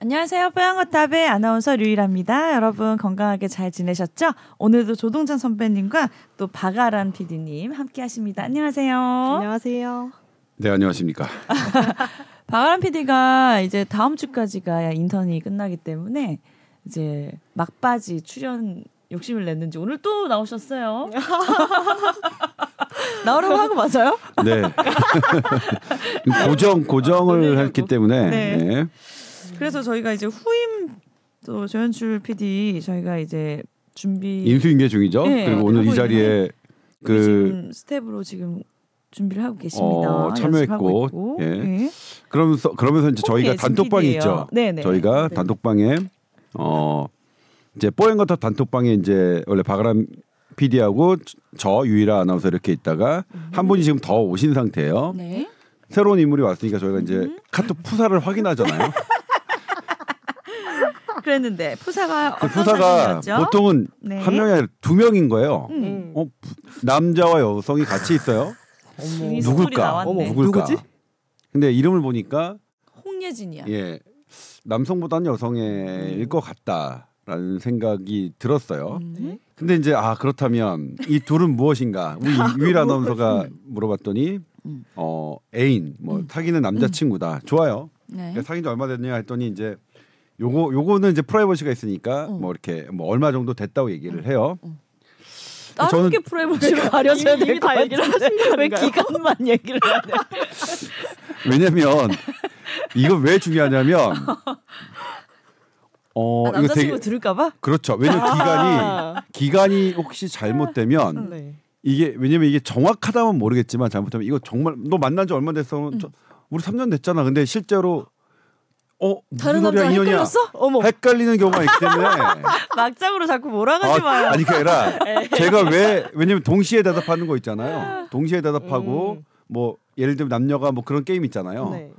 안녕하세요. 뽀양거탑의 아나운서 류일합니다. 여러분 건강하게 잘 지내셨죠? 오늘도 조동찬 선배님과 또 박아란 PD님 함께 하십니다. 안녕하세요. 안녕하세요. 네, 안녕하십니까. 박아란 PD가 이제 다음 주까지가 인턴이 끝나기 때문에 이제 막바지 출연 욕심을 냈는지 오늘 또 나오셨어요. 나오라고 하고 맞아요? 네. 고정 고정을 아, 했기 때문에. 네. 네. 그래서 저희가 이제 후임 또 조현출 PD 저희가 이제 준비 인수인계 중이죠. 네, 그리고 오늘 이 자리에 그 스텝으로 지금 준비를 하고 계십니다. 어, 참여했고, 예. 네. 그러면서 그러면서 이제 저희가 단톡방 이 있죠. 네네. 네. 저희가 네 단톡방에 어 이제 뽀얀거터 단톡방에 이제 원래 박아람 PD하고 저 유일아 아나운서 이렇게 있다가 음. 한 분이 지금 더 오신 상태예요. 네. 새로운 인물이 왔으니까 저희가 이제 음. 카톡 푸사를 확인하잖아요. 그랬는데 푸사가 그 푸사가 사진이었죠? 보통은 네. 한 명이 아니라 두 명인 거예요. 음. 어, 남자와 여성이 같이 있어요. 이미 누굴까? 어머, 누굴까? 누구지? 근데 이름을 보니까 홍예진이야. 예 남성보다는 여성일 음. 것 같다라는 생각이 들었어요. 음. 네? 근데 이제 아 그렇다면 이 둘은 무엇인가? 우리 유일 한나서가 물어봤더니 음. 어 애인 뭐 음. 사귀는 남자친구다. 좋아요. 네. 그러 그러니까 사귄 지 얼마 됐냐 했더니 이제 요거 요거는 이제 프라이버시가 있으니까 음. 뭐 이렇게 뭐 얼마 정도 됐다고 얘기를 해요. 음. 저는 게 프라이버시로 가려져야 될거 얘기를 왜 기간만 얘기를 해야 왜냐면 이거 왜 중요하냐면 어 아, 이거 되게 들을까봐 그렇죠. 왜냐면 아. 기간이 기간이 혹시 잘못되면 음. 네. 이게 왜냐면 이게 정확하다면 모르겠지만 잘못하면 이거 정말 너 만난 지 얼마 됐어? 음. 저, 우리 3년 됐잖아. 근데 실제로 어 다른 남자 인연이야. 어머 헷갈리는 경우가 있기 때문에 막장으로 자꾸 몰아가지 아, 마요. 아니 그 아니라 네. 제가 왜 왜냐면 동시에 대답하는 거 있잖아요. 동시에 대답하고 음. 뭐 예를 들면 남녀가 뭐 그런 게임 있잖아요. 네.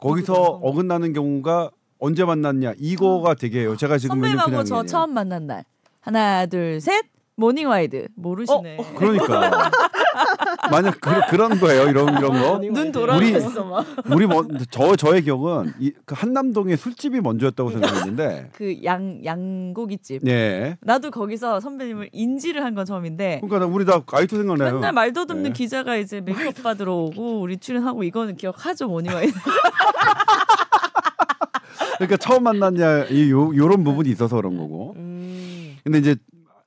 거기서 어긋나는 경우가 언제 만났냐 이거가 아, 되게 제가 지금 선배님하고 뭐 저 처음 만난 날 하나 둘 셋. 모닝와이드 모르시네. 어, 어 그러니까 만약 그, 런 거예요. 이런 이런 거. 눈 돌아갔어 우리 뭐, 저 저의 기억은 이, 그 한남동에 술집이 먼저였다고 그러니까 생각했는데 그 양 양고기집. 네. 나도 거기서 선배님을 인지를 한 건 처음인데. 그러니까 우리 다 아이토 생각나요. 맨날 말 더듬는 네. 예. 기자가 이제 메이크업 받으러 오고 우리 출연하고 이거는 기억하죠 모닝와이드. 그러니까 처음 만났냐 이 요, 요런 부분이 있어서 그런 거고. 음. 근데 이제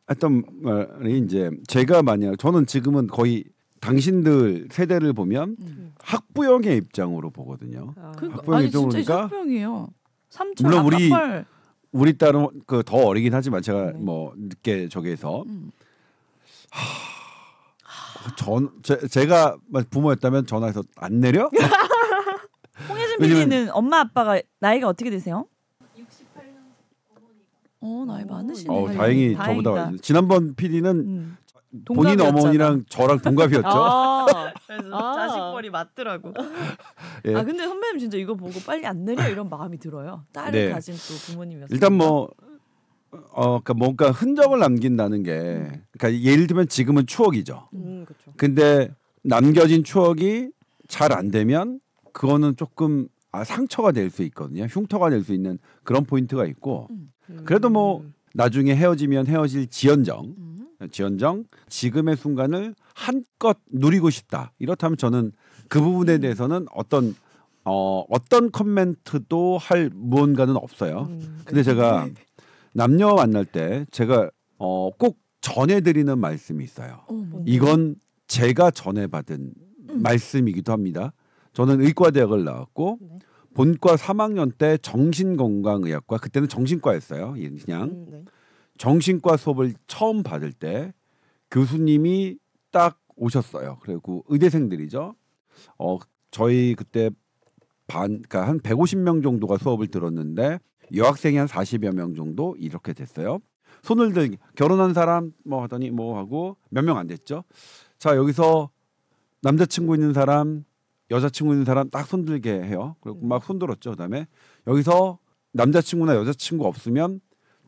했던 말이 이제 제가 만약 저는 지금은 거의 당신들 세대를 보면 음. 학부형의 입장으로 보거든요. 아. 그러니까, 학부형의 입장으로니니까 물론 우리 우리 딸은 그 더 어리긴 하지만 제가 네. 뭐 늦게 저기에서 음. 하... 전 제, 제가 부모였다면 전화해서 안 내려? 홍혜진 PD는 엄마 아빠가 나이가 어떻게 되세요? 어 나이 많으시네요. 어, 다행히 다행이다. 저보다 지난번 PD는 음. 본인 어머니랑 저랑 동갑이었죠. 아, 그래서 아. 자식벌이 맞더라고. 예. 아 근데 선배님 진짜 이거 보고 빨리 안 내려 이런 마음이 들어요. 딸을 네. 가진 또 부모님이었어요. 일단 뭐 어, 그러니까 뭔가 흔적을 남긴다는 게, 음. 그러니까 예를 들면 지금은 추억이죠. 음, 음 그렇 근데 남겨진 추억이 잘 안 되면 그거는 조금 아, 상처가 될 수 있거든요. 흉터가 될 수 있는 그런 포인트가 있고 음. 그래도 뭐 나중에 헤어지면 헤어질 지연정 음. 지연정 지금의 순간을 한껏 누리고 싶다. 이렇다면 저는 그 부분에 음. 대해서는 어떤 어, 어떤 커멘트도 할 무언가는 없어요. 근데 제가 네. 남녀 만날 때 제가 어, 꼭 전해드리는 말씀이 있어요. 이건 제가 전해받은 말씀이기도 합니다. 저는 의과대학을 나왔고 네. 본과 3학년 때 정신건강의학과 그때는 정신과였어요. 그냥 음, 네. 정신과 수업을 처음 받을 때 교수님이 딱 오셨어요. 그리고 의대생들이죠. 어 저희 그때 반 그러니까 한 150명 정도가 수업을 들었는데 여학생이 한 40여 명 정도 이렇게 됐어요. 손을 들 결혼한 사람 뭐 하더니 뭐 하고 몇 명 안 됐죠. 자 여기서 남자친구 있는 사람 여자친구 있는 사람 딱 손들게 해요. 그리고 음. 막 손들었죠. 그다음에 여기서 남자친구나 여자친구 없으면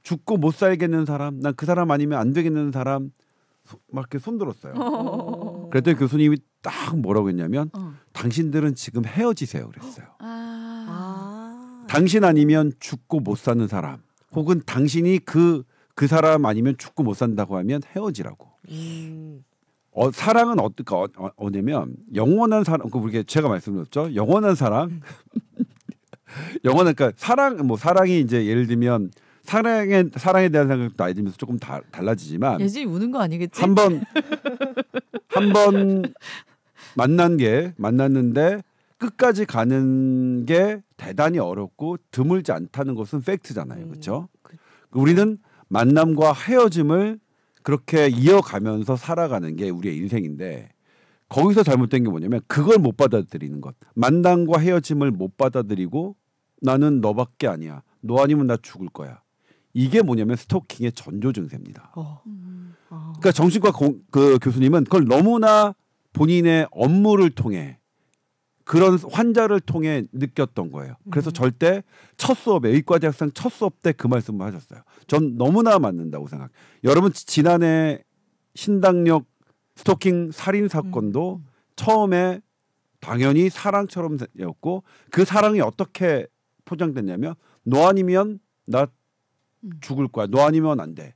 죽고 못 살겠는 사람, 난 그 사람 아니면 안 되겠는 사람 소, 막 이렇게 손들었어요. 어. 그랬더니 교수님이 그 딱 뭐라고 했냐면 어. 당신들은 지금 헤어지세요 그랬어요. 아. 아. 당신 아니면 죽고 못 사는 사람, 혹은 당신이 그그 그 사람 아니면 죽고 못 산다고 하면 헤어지라고. 음. 어, 사랑은 어떻게 그, 어, 어, 냐면 영원한 사랑 그우리 제가 말씀드렸죠 영원한 사랑 영원한 그러니까 사랑 뭐 사랑이 이제 예를 들면 사랑에 사랑에 대한 생각도 나이 들면서 조금 다, 달라지지만 예지 우는 거 아니겠지 한 번 한 번 만난 게 만났는데 끝까지 가는 게 대단히 어렵고 드물지 않다는 것은 팩트잖아요 그렇죠 음, 그... 우리는 만남과 헤어짐을 그렇게 이어가면서 살아가는 게 우리의 인생인데 거기서 잘못된 게 뭐냐면 그걸 못 받아들이는 것. 만남과 헤어짐을 못 받아들이고 나는 너밖에 아니야. 너 아니면 나 죽을 거야. 이게 뭐냐면 스토킹의 전조 증세입니다. 어. 음. 어. 그러니까 정신과 공, 그 교수님은 그걸 너무나 본인의 업무를 통해 그런 환자를 통해 느꼈던 거예요. 그래서 음. 절대 첫 수업에 의과 대학생 첫 수업 때 그 말씀을 하셨어요. 전 너무나 맞는다고 생각. 여러분 지난해 신당역 스토킹 살인 사건도 음. 처음에 당연히 사랑처럼이었고 그 사랑이 어떻게 포장됐냐면 너 아니면 나 음. 죽을 거야. 너 아니면 안 돼.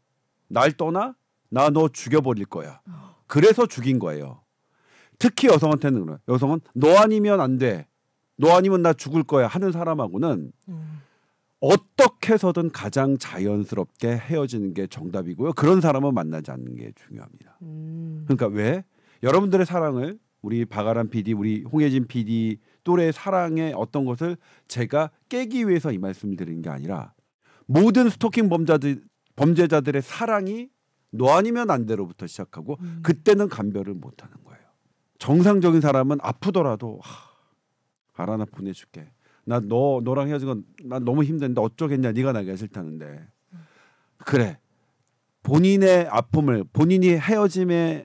날 떠나 나 너 죽여버릴 거야. 그래서 죽인 거예요. 특히 여성한테는 그래. 여성은 너 아니면 안 돼. 너 아니면 나 죽을 거야 하는 사람하고는 음. 어떻게 해서든 가장 자연스럽게 헤어지는 게 정답이고요. 그런 사람은 만나지 않는 게 중요합니다. 음. 그러니까 왜 여러분들의 사랑을 우리 박아란 PD, 우리 홍혜진 PD 또래의 사랑의 어떤 것을 제가 깨기 위해서 이 말씀을 드리는 게 아니라 모든 스토킹 범자들 범죄자들의 사랑이 너 아니면 안 돼로부터 시작하고 음. 그때는 감별을 못 하는 거예요. 정상적인 사람은 아프더라도 하, 알아나 보내줄게. 나 너 너랑 헤어진 건난 너무 힘든데 어쩌겠냐. 네가 나기가 싫다는데 그래. 본인의 아픔을 본인이 헤어짐으로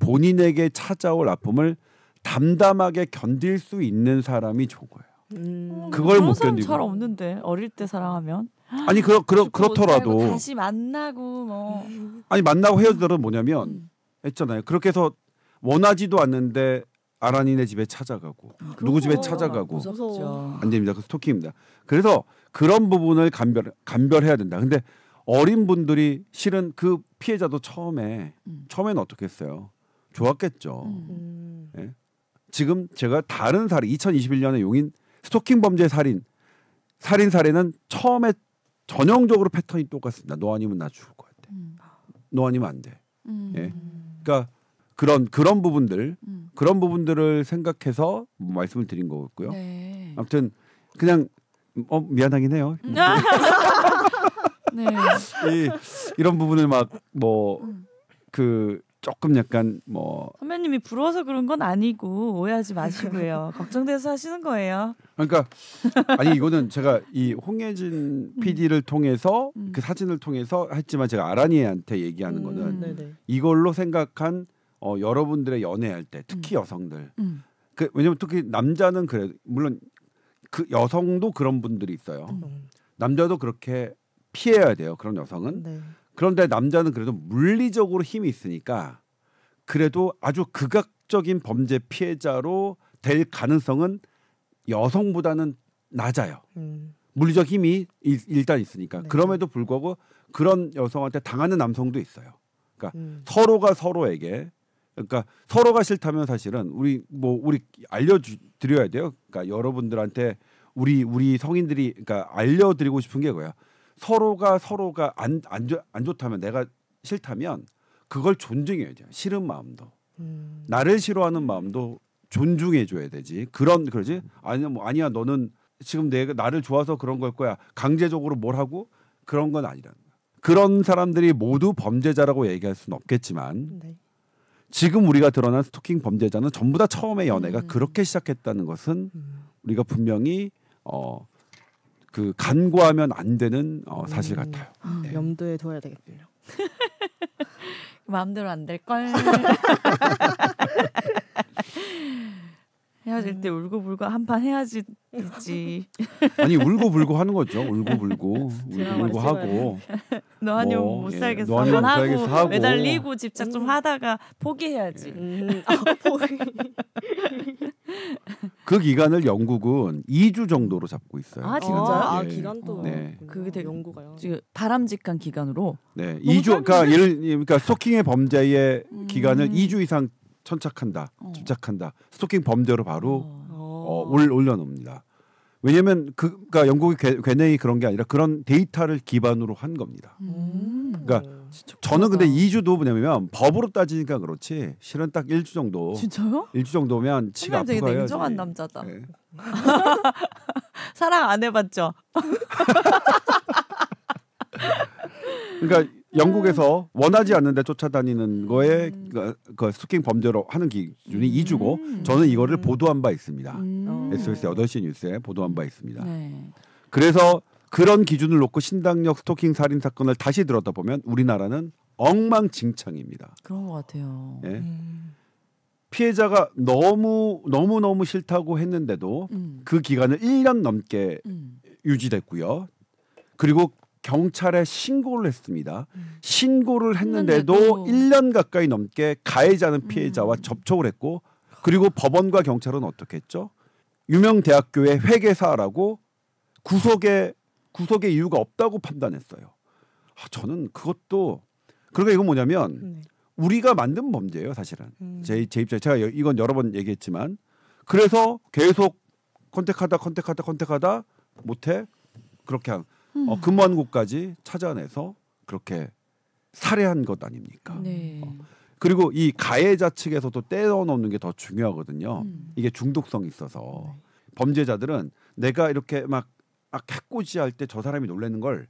본인에게 찾아올 아픔을 담담하게 견딜 수 있는 사람이 좋은 요 음, 그걸 못 견디고. 잘 없는데 어릴 때 사랑하면. 아니 그러 그러 뭐 그렇더라도 뭐 다시 만나고 뭐. 아니 만나고 헤어지더라도 뭐냐면 음. 했잖아요. 그렇게 해서 원하지도 않는데 아란이네 집에 찾아가고 아, 누구 집에 찾아가고 무섭죠. 안 됩니다. 그 스토킹입니다. 그래서 그런 부분을 감별 감별해야 된다. 근데 어린 분들이 실은 그 피해자도 처음에 음. 처음에는 어떻게 했어요? 좋았겠죠. 음. 예? 음. 지금 제가 다른 사례 2021년에 용인 스토킹 범죄 살인 살인 사례는 처음에 전형적으로 패턴이 똑같습니다. 너 아니면 나 죽을 것 같아. 음. 너 아니면 안 돼. 음. 예? 그러니까 그런 그런 부분들 음. 그런 부분들을 생각해서 말씀을 드린 거고요. 네. 아무튼 그냥 어 미안하긴 해요. 네. 이, 이런 부분을 막 뭐그 음. 조금 약간 뭐 선배님이 부러워서 그런 건 아니고 오해하지 마시고요. 걱정돼서 하시는 거예요. 그러니까 아니 이거는 제가 이 홍예진 PD를 음. 통해서 음. 그 사진을 통해서 했지만 제가 아란이한테 얘기하는 음, 거는 네네. 이걸로 생각한 어, 여러분들의 연애할 때 특히 음. 여성들 음. 그 왜냐면 특히 남자는 그래 물론 그 여성도 그런 분들이 있어요. 음. 남자도 그렇게 피해야 돼요. 그런 여성은 네. 그런데 남자는 그래도 물리적으로 힘이 있으니까 그래도 아주 극악적인 범죄 피해자로 될 가능성은 여성보다는 낮아요. 음. 물리적 힘이 일, 단 있으니까 네. 그럼에도 불구하고 그런 여성한테 당하는 남성도 있어요. 그러니까 음. 서로가 서로에게 그러니까 서로가 싫다면 사실은 우리 뭐 우리 알려드려야 돼요. 그러니까 여러분들한테 우리 우리 성인들이 그러니까 알려드리고 싶은 게 뭐야? 서로가 서로가 안안안 좋다면 내가 싫다면 그걸 존중해야 돼요. 싫은 마음도 음. 나를 싫어하는 마음도 존중해줘야 되지. 그런 그러지 아니야 뭐 아니야 너는 지금 내가 나를 좋아서 그런 걸 거야. 강제적으로 뭘 하고 그런 건 아니라는 거야. 그런 사람들이 모두 범죄자라고 얘기할 수는 없겠지만. 네. 지금 우리가 드러난 스토킹 범죄자는 전부 다 처음에 연애가 음. 그렇게 시작했다는 것은 음. 우리가 분명히 어, 그 간과하면 안 되는 어, 사실 음. 같아요. 음. 네. 염두에 둬야 되겠군요. 마음대로 안 될 걸. 헤어질 때 음. 울고불고 한 판 해야지 있지. 아니 울고불고 하는 거죠. 울고불고 울고불고 하고. 너 아니면 뭐, 못 예, 살겠어. 너 아니면 못 하고, 하고 매달리고 집착 좀 음. 하다가 포기해야지. 예. 음. 아, 그 기간을 영국은 2주 정도로 잡고 있어요. 아 진짜? 어, 아, 아 예. 기간도. 네. 그게 되게 영국가요. 지금 바람직한 기간으로. 네, 2주. 뭐 그러니까 예를 그러니까 스킹의 범죄의 음. 기간을 2주 이상 천착한다, 어. 집착한다, 스토킹 범죄로 바로 어. 어. 어 올, 올려놓습니다. 왜냐하면 그, 그러니까 영국이 괜히 그런 게 아니라 그런 데이터를 기반으로 한 겁니다. 음. 그러니까 저는 근데 2주도 뭐냐면 법으로 따지니까 그렇지 실은 딱 1주 정도. 진짜요? 1주 정도면 치가 아프고 되게 해야지. 냉정한 남자다. 네. 사랑 안 해봤죠? 그러니까 영국에서 원하지 않는데 쫓아다니는 거에 그러니까 음. 그, 그 스토킹 범죄로 하는 기준이 이 2주고 음. 저는 이거를 보도한 바 있습니다. SBS 음. 8시 어. 뉴스에 보도한 바 있습니다. 네. 그래서 그런 기준을 놓고 신당역 스토킹 살인 사건을 다시 들었다 보면 우리나라는 엉망진창입니다. 그런 것 같아요. 예? 음. 피해자가 너무 너무 너무 싫다고 했는데도 음. 그 기간을 1년 넘게 음. 유지됐고요. 그리고 경찰에 신고를 했습니다. 음. 신고를 했는데도 1년 가까이 넘게 가해자는 음. 피해자와 음. 접촉을 했고 그리고 법원과 경찰은 어떻게 했죠? 유명 대학교의 회계사라고 구속에 구속의 이유가 없다고 판단했어요. 아, 저는 그것도 그러니까 이건 뭐냐면 네. 우리가 만든 범죄예요, 사실은. 음. 제, 제 입장 제가 이건 여러 번 얘기했지만 그래서 계속 컨택하다 컨택하다 컨택하다 못해 그렇게 한 어, 음. 어, 근무한 곳까지 찾아내서 그렇게 살해한 것 아닙니까? 네. 어, 그리고 이 가해자 측에서도 떼어놓는 게 더 중요하거든요. 음. 이게 중독성이 있어서 네. 범죄자들은 내가 이렇게 막, 막 해꼬지할 때 저 사람이 놀래는 걸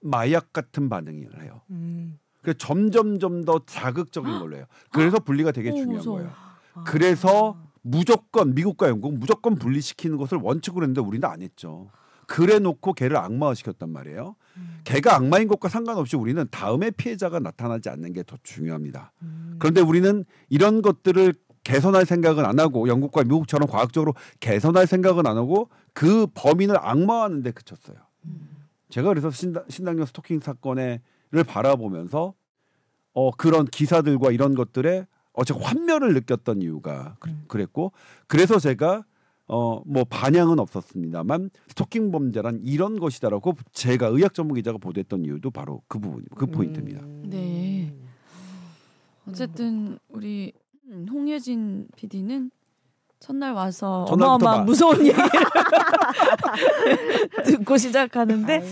마약 같은 반응을 해요. 음. 그래서 점점 점더 자극적인 걸로 해요. 그래서 분리가 되게 어, 중요한 무 거예요. 아. 그래서 무조건 미국과 영국 무조건 분리시키는 것을 원칙으로 했는데 우리는 안 했죠. 그래 놓고 걔를 악마화시켰단 말이에요. 음. 걔가 악마인 것과 상관없이 우리는 다음에 피해자가 나타나지 않는 게 더 중요합니다. 음. 그런데 우리는 이런 것들을 개선할 생각은 안 하고 영국과 미국처럼 과학적으로 개선할 생각은 안 하고 그 범인을 악마화하는 데 그쳤어요. 음. 제가 그래서 신당, 신당역 스토킹 사건을 바라보면서 어, 그런 기사들과 이런 것들에 어제 환멸을 느꼈던 이유가 그, 음. 그랬고 그래서 제가 어뭐 반향은 없었습니다만 스토킹 범죄란 이런 것이다라고 제가 의학 전문 기자가 보도했던 이유도 바로 그 부분 그 포인트입니다. 음, 네. 어쨌든 우리 홍예진 PD는 첫날 와서 어마어마 무서운 얘기를 듣고 시작하는데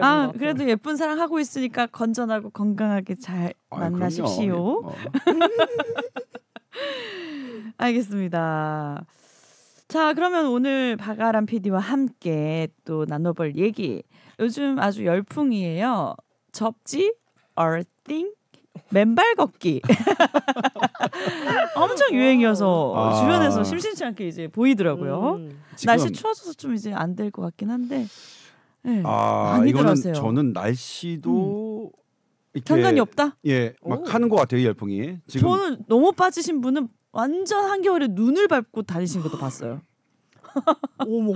아, 아 그래도 예쁜 사랑 하고 있으니까 건전하고 건강하게 잘 아유, 만나십시오. 어. 알겠습니다. 자, 그러면 오늘 박아람 PD와 함께 또 나눠볼 얘기. 요즘 아주 열풍이에요. 접지, 얼띵, 맨발 걷기. 엄청 유행이어서 아. 주변에서 심심치 않게 이제 보이더라고요. 음. 날씨 추워져서 좀 이제 안 될 것 같긴 한데. 네, 아, 이거는 들세요 저는 날씨도 음. 이렇게, 상관이 없다. 예, 막 하는 것 같아요 열풍이. 지금 저는 너무 빠지신 분은 완전 한겨울에 눈을 밟고 다니신 것도 봤어요. 어머.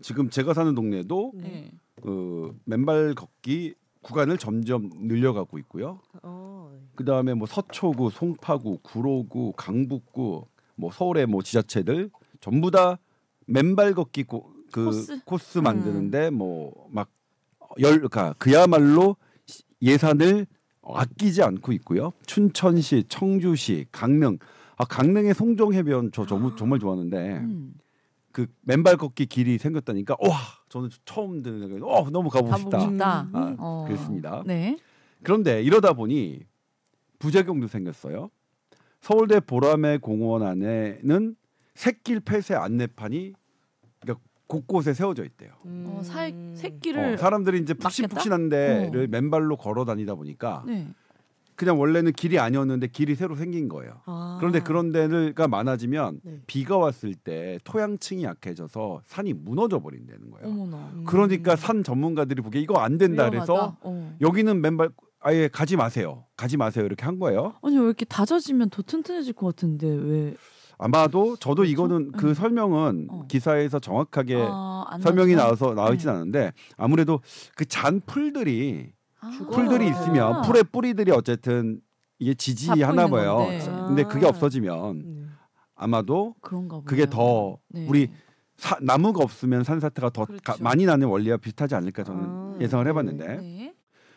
지금 제가 사는 동네도 네. 그 맨발 걷기 구간을 점점 늘려가고 있고요. 어. 그 다음에 뭐 서초구, 송파구, 구로구, 강북구, 뭐 서울의 뭐 지자체들 전부 다 맨발 걷기 고, 그 코스, 코스 음. 만드는데 음. 뭐 뭐막 열, 그러니까 그야말로 예산을 어. 아끼지 않고 있고요. 춘천시, 청주시, 강릉. 아 강릉의 송정해변 저 정말, 아. 정말 좋았는데 음. 그 맨발 걷기 길이 생겼다니까 와 저는 처음 듣는 생각이 어 너무 가보고 싶다. 싶다. 아, 음. 어. 그랬습니다. 네. 그런데 이러다 보니 부작용도 생겼어요. 서울대 보라매 공원 안에는 샛길 폐쇄 안내판이 곳곳에 세워져 있대요. 음. 어, 살 새끼를 어, 사람들이 이제 푹신푹신한 데를 어. 맨발로 걸어 다니다 보니까 네. 그냥 원래는 길이 아니었는데 길이 새로 생긴 거예요. 아. 그런데 그런 데가 많아지면 네. 비가 왔을 때 토양층이 약해져서 산이 무너져 버린다는 거예요. 그러니까 음. 그러니까 산 전문가들이 보기에 이거 안 된다 다 그래서 어. 여기는 맨발 아예 가지 마세요. 가지 마세요 이렇게 한 거예요. 아니 왜 이렇게 다져지면 더 튼튼해질 것 같은데 왜? 아마도 저도 그렇죠? 이거는 그 음. 설명은 어. 기사에서 정확하게 어, 설명이 나와서 나오진 네. 않은데 아무래도 그잔 풀들이 아. 풀들이 있으면 풀의 뿌리들이 어쨌든 이게 지지하나 봐요. 근데 그게 아. 없어지면 네. 아마도 그게 더 네. 우리 사, 나무가 없으면 산사태가 더 그렇죠. 가, 많이 나는 원리와 비슷하지 않을까 저는 아, 예상을 네. 해봤는데 네.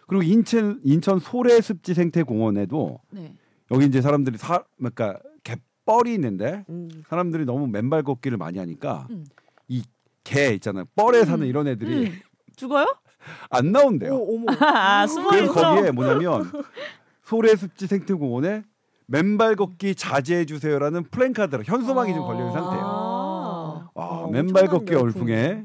그리고 인천 인천 소래습지 생태공원에도 네. 여기 이제 사람들이 사 그러니까 뻘이 있는데 음. 사람들이 너무 맨발 걷기를 많이 하니까 음. 이개 있잖아요. 뻘에 사는 음. 이런 애들이 음. 죽어요? 안 나온대요. 오, 어, 아, 음. 그래서 거기에 뭐냐면 소래습지 생태공원에 맨발 걷기 자제해 주세요라는 플랜카드로 현수막이 아~ 좀 걸려 있는 상태예요. 아, 맨발 걷기 얼풍에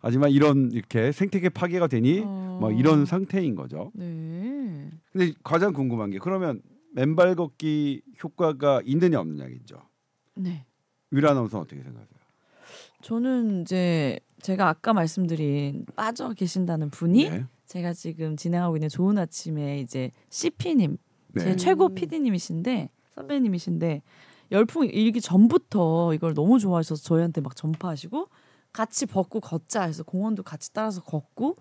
하지만 이런 이렇게 생태계 파괴가 되니 막 어. 이런 상태인 거죠. 네. 근데 가장 궁금한 게 그러면 맨발 걷기 효과가 있느냐 없느냐겠죠. 네. 위라나운서 어떻게 생각하세요? 저는 이제 제가 아까 말씀드린 빠져 계신다는 분이 네. 제가 지금 진행하고 있는 좋은 아침에 이제 CP님 네. 제 최고 PD님이신데 선배님이신데 열풍 일기 전부터 이걸 너무 좋아하셔서 저희한테 막 전파하시고 같이 벗고 걷자 해서 공원도 같이 따라서 걷고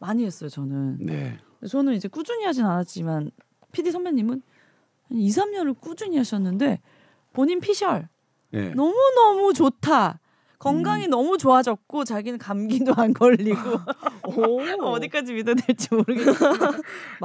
많이 했어요 저는. 네. 저는 이제 꾸준히 하진 않았지만 PD 선배님은 한 2, 3년을 꾸준히 하셨는데 본인 피셜 네. 너무너무 좋다. 건강이 음. 너무 좋아졌고 자기는 감기도 안 걸리고 어디까지 믿어야 될지 모르겠어요.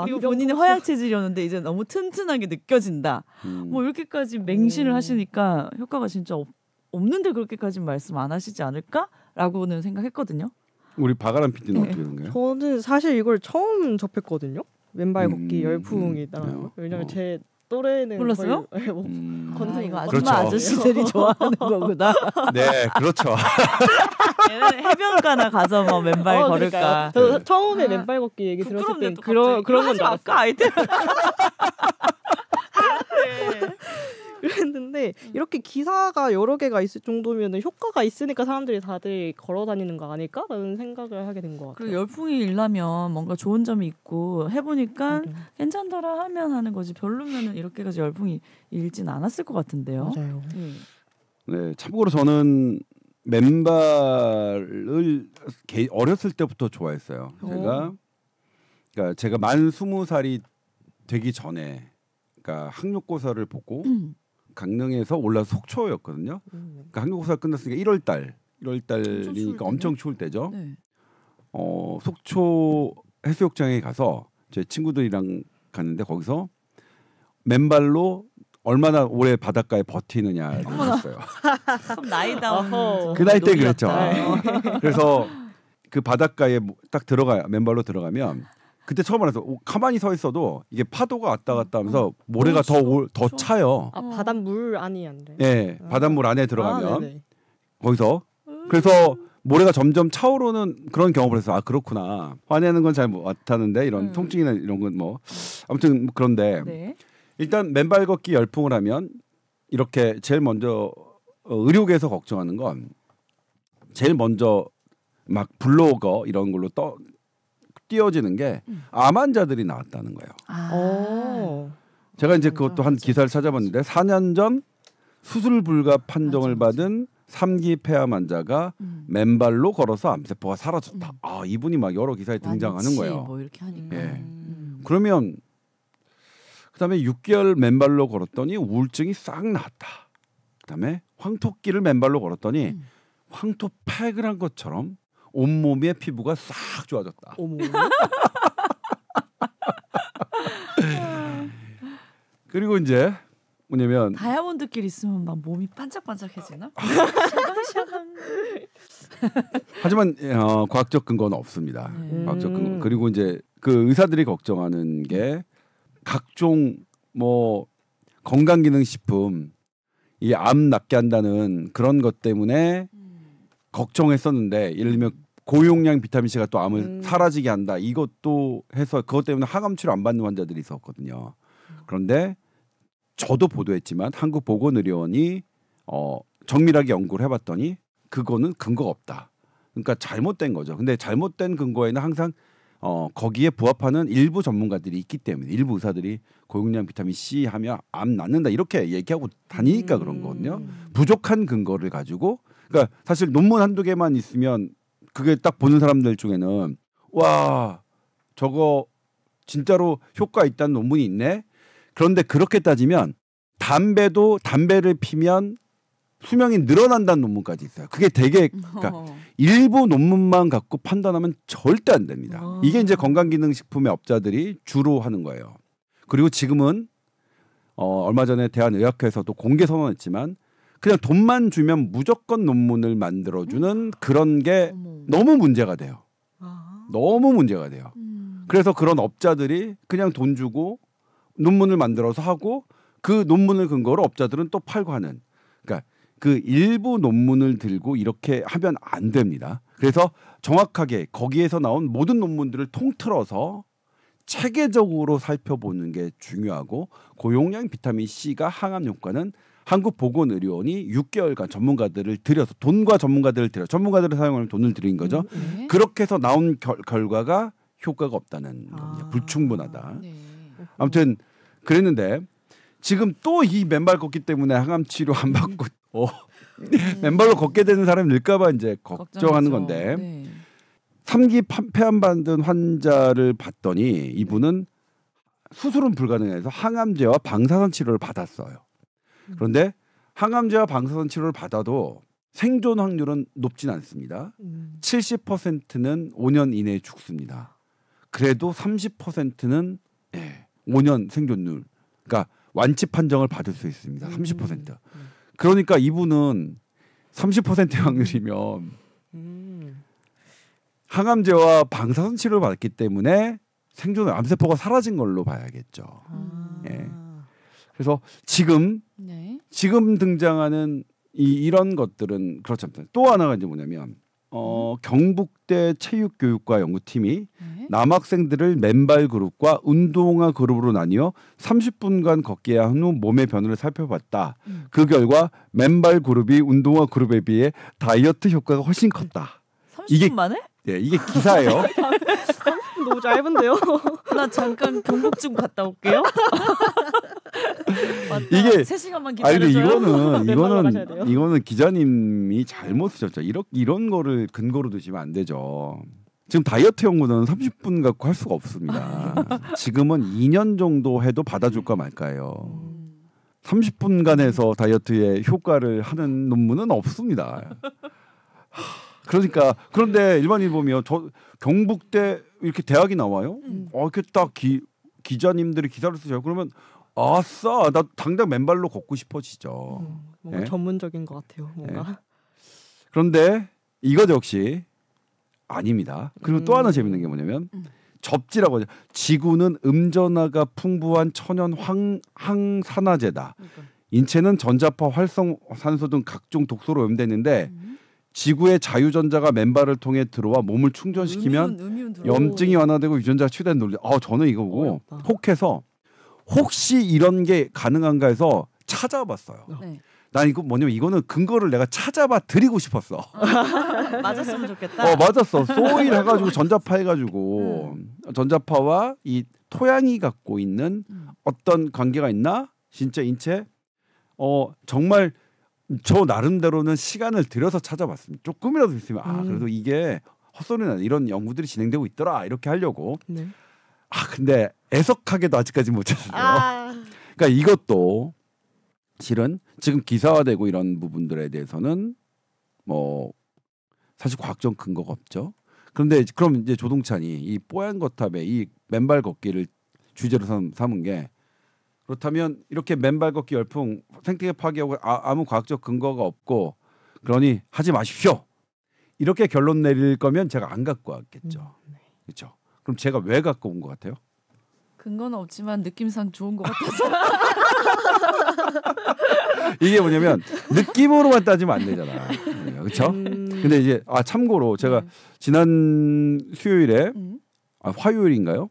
그리고 본인의 뭐 허약 체질이었는데 이제 너무 튼튼하게 느껴진다. 음. 뭐 이렇게까지 맹신을 오. 음. 하시니까 효과가 진짜 없, 없는데 그렇게까지 말씀 안 하시지 않을까라고는 생각했거든요. 우리 바가람 PD는 네. 어떻게 되는가요? 저는 사실 이걸 처음 접했거든요. 왼발 걷기 음. 열풍이 있다는 음. 거. 네. 왜냐면 어. 제 또래는 몰랐어요? 거의, 뭐, 음... 건드 이거 아줌마 그렇죠. 아저씨들이 좋아하는 거구나. 네, 그렇죠. 얘는 해변가나 가서 뭐 맨발 어, 걸을까. 저 네. 처음에 아, 맨발 걷기 얘기 들었을 때 그런 그런 건줄 알았어. 아이들 아, 네. 그랬는데 음. 이렇게 기사가 여러 개가 있을 정도면 효과가 있으니까 사람들이 다들 걸어 다니는 거 아닐까라는 생각을 하게 된 것 같아요. 그리고 열풍이 일라면 뭔가 좋은 점이 있고 해보니까 맞아요. 괜찮더라 하면 하는 거지 별로면은 이렇게까지 열풍이 일진 않았을 것 같은데요. 맞아요. 음. 네, 참고로 저는 맨발을 어렸을 때부터 좋아했어요. 제가 그러니까 제가 만 스무 살이 되기 전에 그러니까 학력고사를 보고 음. 강릉에서 올라서 속초였거든요. 음. 그러니까 학력사 끝났으니까 1월 달, 1월 달이니까 엄청 추울 때죠. 네. 어, 속초 해수욕장에 가서 제 친구들이랑 갔는데 거기서 맨발로 얼마나 오래 바닷가에 버티느냐를 했어요 나이다. 그 나이 때 그랬죠. 그래서 그 바닷가에 뭐 딱 들어가 맨발로 들어가면 그때 처음 알았어. 가만히 서 있어도 이게 파도가 왔다 갔다 하면서 음. 모래가 더 올더 그렇죠. 그렇죠. 차요. 아 어. 바닷물 안이 안 돼. 예, 아. 바닷물 안에 들어가면 아, 네, 네 거기서 음. 그래서 모래가 점점 차오르는 그런 경험을 해서 아 그렇구나 화내는 건 잘 못하는데 이런 음. 통증이나 이런 건 뭐 아무튼 뭐 그런데 네. 일단 맨발 걷기 열풍을 하면 이렇게 제일 먼저 어, 의료계에서 걱정하는 건 제일 먼저 막 블로거 이런 걸로 떠 띄어지는 게암 음. 환자들이 나왔다는 거예요. 아. 제가 이제 그것도 한 기사를 찾아봤는데 4년 전 수술 불가 판정을 아, 받은 3기 폐암 환자가 음. 맨발로 걸어서 암세포가 사라졌다. 음. 아 이분이 막 여러 기사에 등장하는 거예요. 뭐 이렇게 하니까. 예. 음. 그러면 그다음에 6개월 맨발로 걸었더니 우울증이 싹 나았다. 그다음에 황토끼를 맨발로 걸었더니 음. 황토팩을 한 것처럼 온몸의 피부가 싹 좋아졌다. 그리고 이제 뭐냐면 다이아몬드길 있으면 막 몸이 반짝반짝해지나? 아. 하지만 어, 과학적 근거는 없습니다. 음. 과학적 근거 그리고 이제 그 의사들이 걱정하는 게 각종 뭐 건강기능식품 이 암 낫게 한다는 그런 것 때문에 음. 걱정했었는데 예를 들면 고용량 비타민 C가 또 암을 음. 사라지게 한다. 이것도 해서 그것 때문에 하감 치료 안 받는 환자들이 있었거든요. 그런데 저도 보도했지만 한국 보건의료원이 어 정밀하게 연구를 해봤더니 그거는 근거가 없다. 그러니까 잘못된 거죠. 근데 잘못된 근거에는 항상 어, 거기에 부합하는 일부 전문가들이 있기 때문에 일부 의사들이 고용량 비타민 C 하면 암 낫는다 이렇게 얘기하고 다니니까 음. 그런 거거든요. 음. 부족한 근거를 가지고 그러니까 사실 논문 한두 개만 있으면 그게 딱 보는 사람들 중에는 와 저거 진짜로 효과 있다는 논문이 있네. 그런데 그렇게 따지면 담배도 담배를 피면 수명이 늘어난다는 논문까지 있어요. 그게 되게 그러니까 어. 일부 논문만 갖고 판단하면 절대 안 됩니다. 어. 이게 이제 건강기능식품의 업자들이 주로 하는 거예요. 그리고 지금은 어, 얼마 전에 대한의학회에서도 공개 선언했지만 그냥 돈만 주면 무조건 논문을 만들어주는 음. 그런 게 너무 문제가 돼요. 아. 너무 문제가 돼요. 음. 그래서 그런 업자들이 그냥 돈 주고 논문을 만들어서 하고 그 논문을 근거로 업자들은 또 팔고 하는. 그러니까 그 일부 논문을 들고 이렇게 하면 안 됩니다. 그래서 정확하게 거기에서 나온 모든 논문들을 통틀어서 체계적으로 살펴보는 게 중요하고 고용량 비타민 C가 항암 효과는 한국보건의료원이 6개월간 전문가들을 들여서 돈과 전문가들을 들여 전문가들을 사용하는 돈을 들인 거죠. 네. 그렇게 해서 나온 결, 결과가 효과가 없다는 아, 겁니다. 아, 불충분하다. 네. 아무튼 그랬는데 지금 또 이 맨발 걷기 때문에 항암 치료 안 받고 어, 음. 맨발로 걷게 되는 사람이 늘까봐 이제 걱정하는 걱정하죠. 건데 네. 3기 폐암받은 환자를 봤더니 이분은 수술은 불가능해서 항암제와 방사선 치료를 받았어요. 그런데 항암제와 방사선 치료를 받아도 생존 확률은 높진 않습니다. 음. 70%는 5년 이내에 죽습니다. 그래도 30%는 예, 5년 생존율. 그러니까 완치 판정을 받을 수 있습니다. 30%. 음. 음. 그러니까 이분은 30%의 확률이면 음. 항암제와 방사선 치료를 받았기 때문에 생존 암세포가 사라진 걸로 봐야겠죠. 아. 예. 그래서 지금 네. 지금 등장하는 이 이런 것들은 그렇지 않다. 또 하나가 이제 뭐냐면 어, 음. 경북대 체육교육과 연구팀이 네? 남학생들을 맨발 그룹과 운동화 그룹으로 나뉘어 30분간 걷게 한 후 몸의 변화를 살펴봤다. 음. 그 결과 맨발 그룹이 운동화 그룹에 비해 다이어트 효과가 훨씬 네. 컸다. 30분 이게, 만에? 네, 예, 이게 기사예요. 아, 너무 짧은데요? 나 잠깐 경복궁 갔다 올게요. 이게 3시간만 아, 기다려줘요. 아니 이거는 네, 이거는 이거는 기자님이 잘못 쓰셨죠. 이런 이런 거를 근거로 두시면 안 되죠. 지금 다이어트 연구는 30분 갖고 할 수가 없습니다. 지금은 2년 정도 해도 받아줄까 말까요. 30분간에서 다이어트의 효과를 하는 논문은 없습니다. 그러니까 그런데 일반인 보면 저 경북대 이렇게 대학이 나와요. 음. 음. 어, 이렇게 딱 기, 기자님들이 기사를 쓰죠. 그러면 아싸 나 당장 맨발로 걷고 싶어지죠. 음, 뭔가 네? 전문적인 것 같아요. 예. 뭔가. 네. 그런데 이것 역시 아닙니다. 그리고 음. 또 하나 음. 재밌는 게 뭐냐면 음. 접지라고 하죠. 지구는 음전화가 풍부한 천연 황, 항산화제다. 그러니까. 인체는 전자파, 활성산소 등 각종 독소로 오염되는데 음. 지구의 자유전자가 맨발을 통해 들어와 몸을 충전시키면 음이온, 음이온 염증이 완화되고 유전자가 치유된 논리. 아 저는 이거 보고 어렵다. 혹해서 혹시 이런 게 가능한가 해서 찾아봤어요. 네. 네. 난 이거 뭐냐면 이거는 근거를 내가 찾아봐 드리고 싶었어. 아, 맞았으면 좋겠다. 어 맞았어. 소일 해가지고 전자파 해가지고 음. 전자파와 이 토양이 갖고 있는 음. 어떤 관계가 있나? 진짜 인체 어 정말 저 나름대로는 시간을 들여서 찾아봤습니다. 조금이라도 있으면 아 음. 그래도 이게 헛소리나 이런 연구들이 진행되고 있더라 이렇게 하려고. 네. 아 근데 애석하게도 아직까지 못 찾았어요. 아. 그러니까 이것도 실은 지금 기사화되고 이런 부분들에 대해서는 뭐 사실 과학적 근거가 없죠. 그런데 그럼 이제 조동찬이 이 뽀얀 거탑에이 맨발 걷기를 주제로 삼은 게 그렇다면 이렇게 맨발 걷기 열풍 생태계 파괴하고 아, 무 과학적 근거가 없고 그러니 하지 마십시오. 이렇게 결론 내릴 거면 제가 안 갖고 왔겠죠. 음, 네. 그렇죠. 그럼 제가 왜 갖고 온 것 같아요? 근거는 없지만 느낌상 좋은 것 같아서. 이게 뭐냐면 느낌으로만 따지면 안 되잖아. 그렇죠? 음... 근데 이제 아 참고로 제가 네. 지난 수요일에 음? 아 화요일인가요?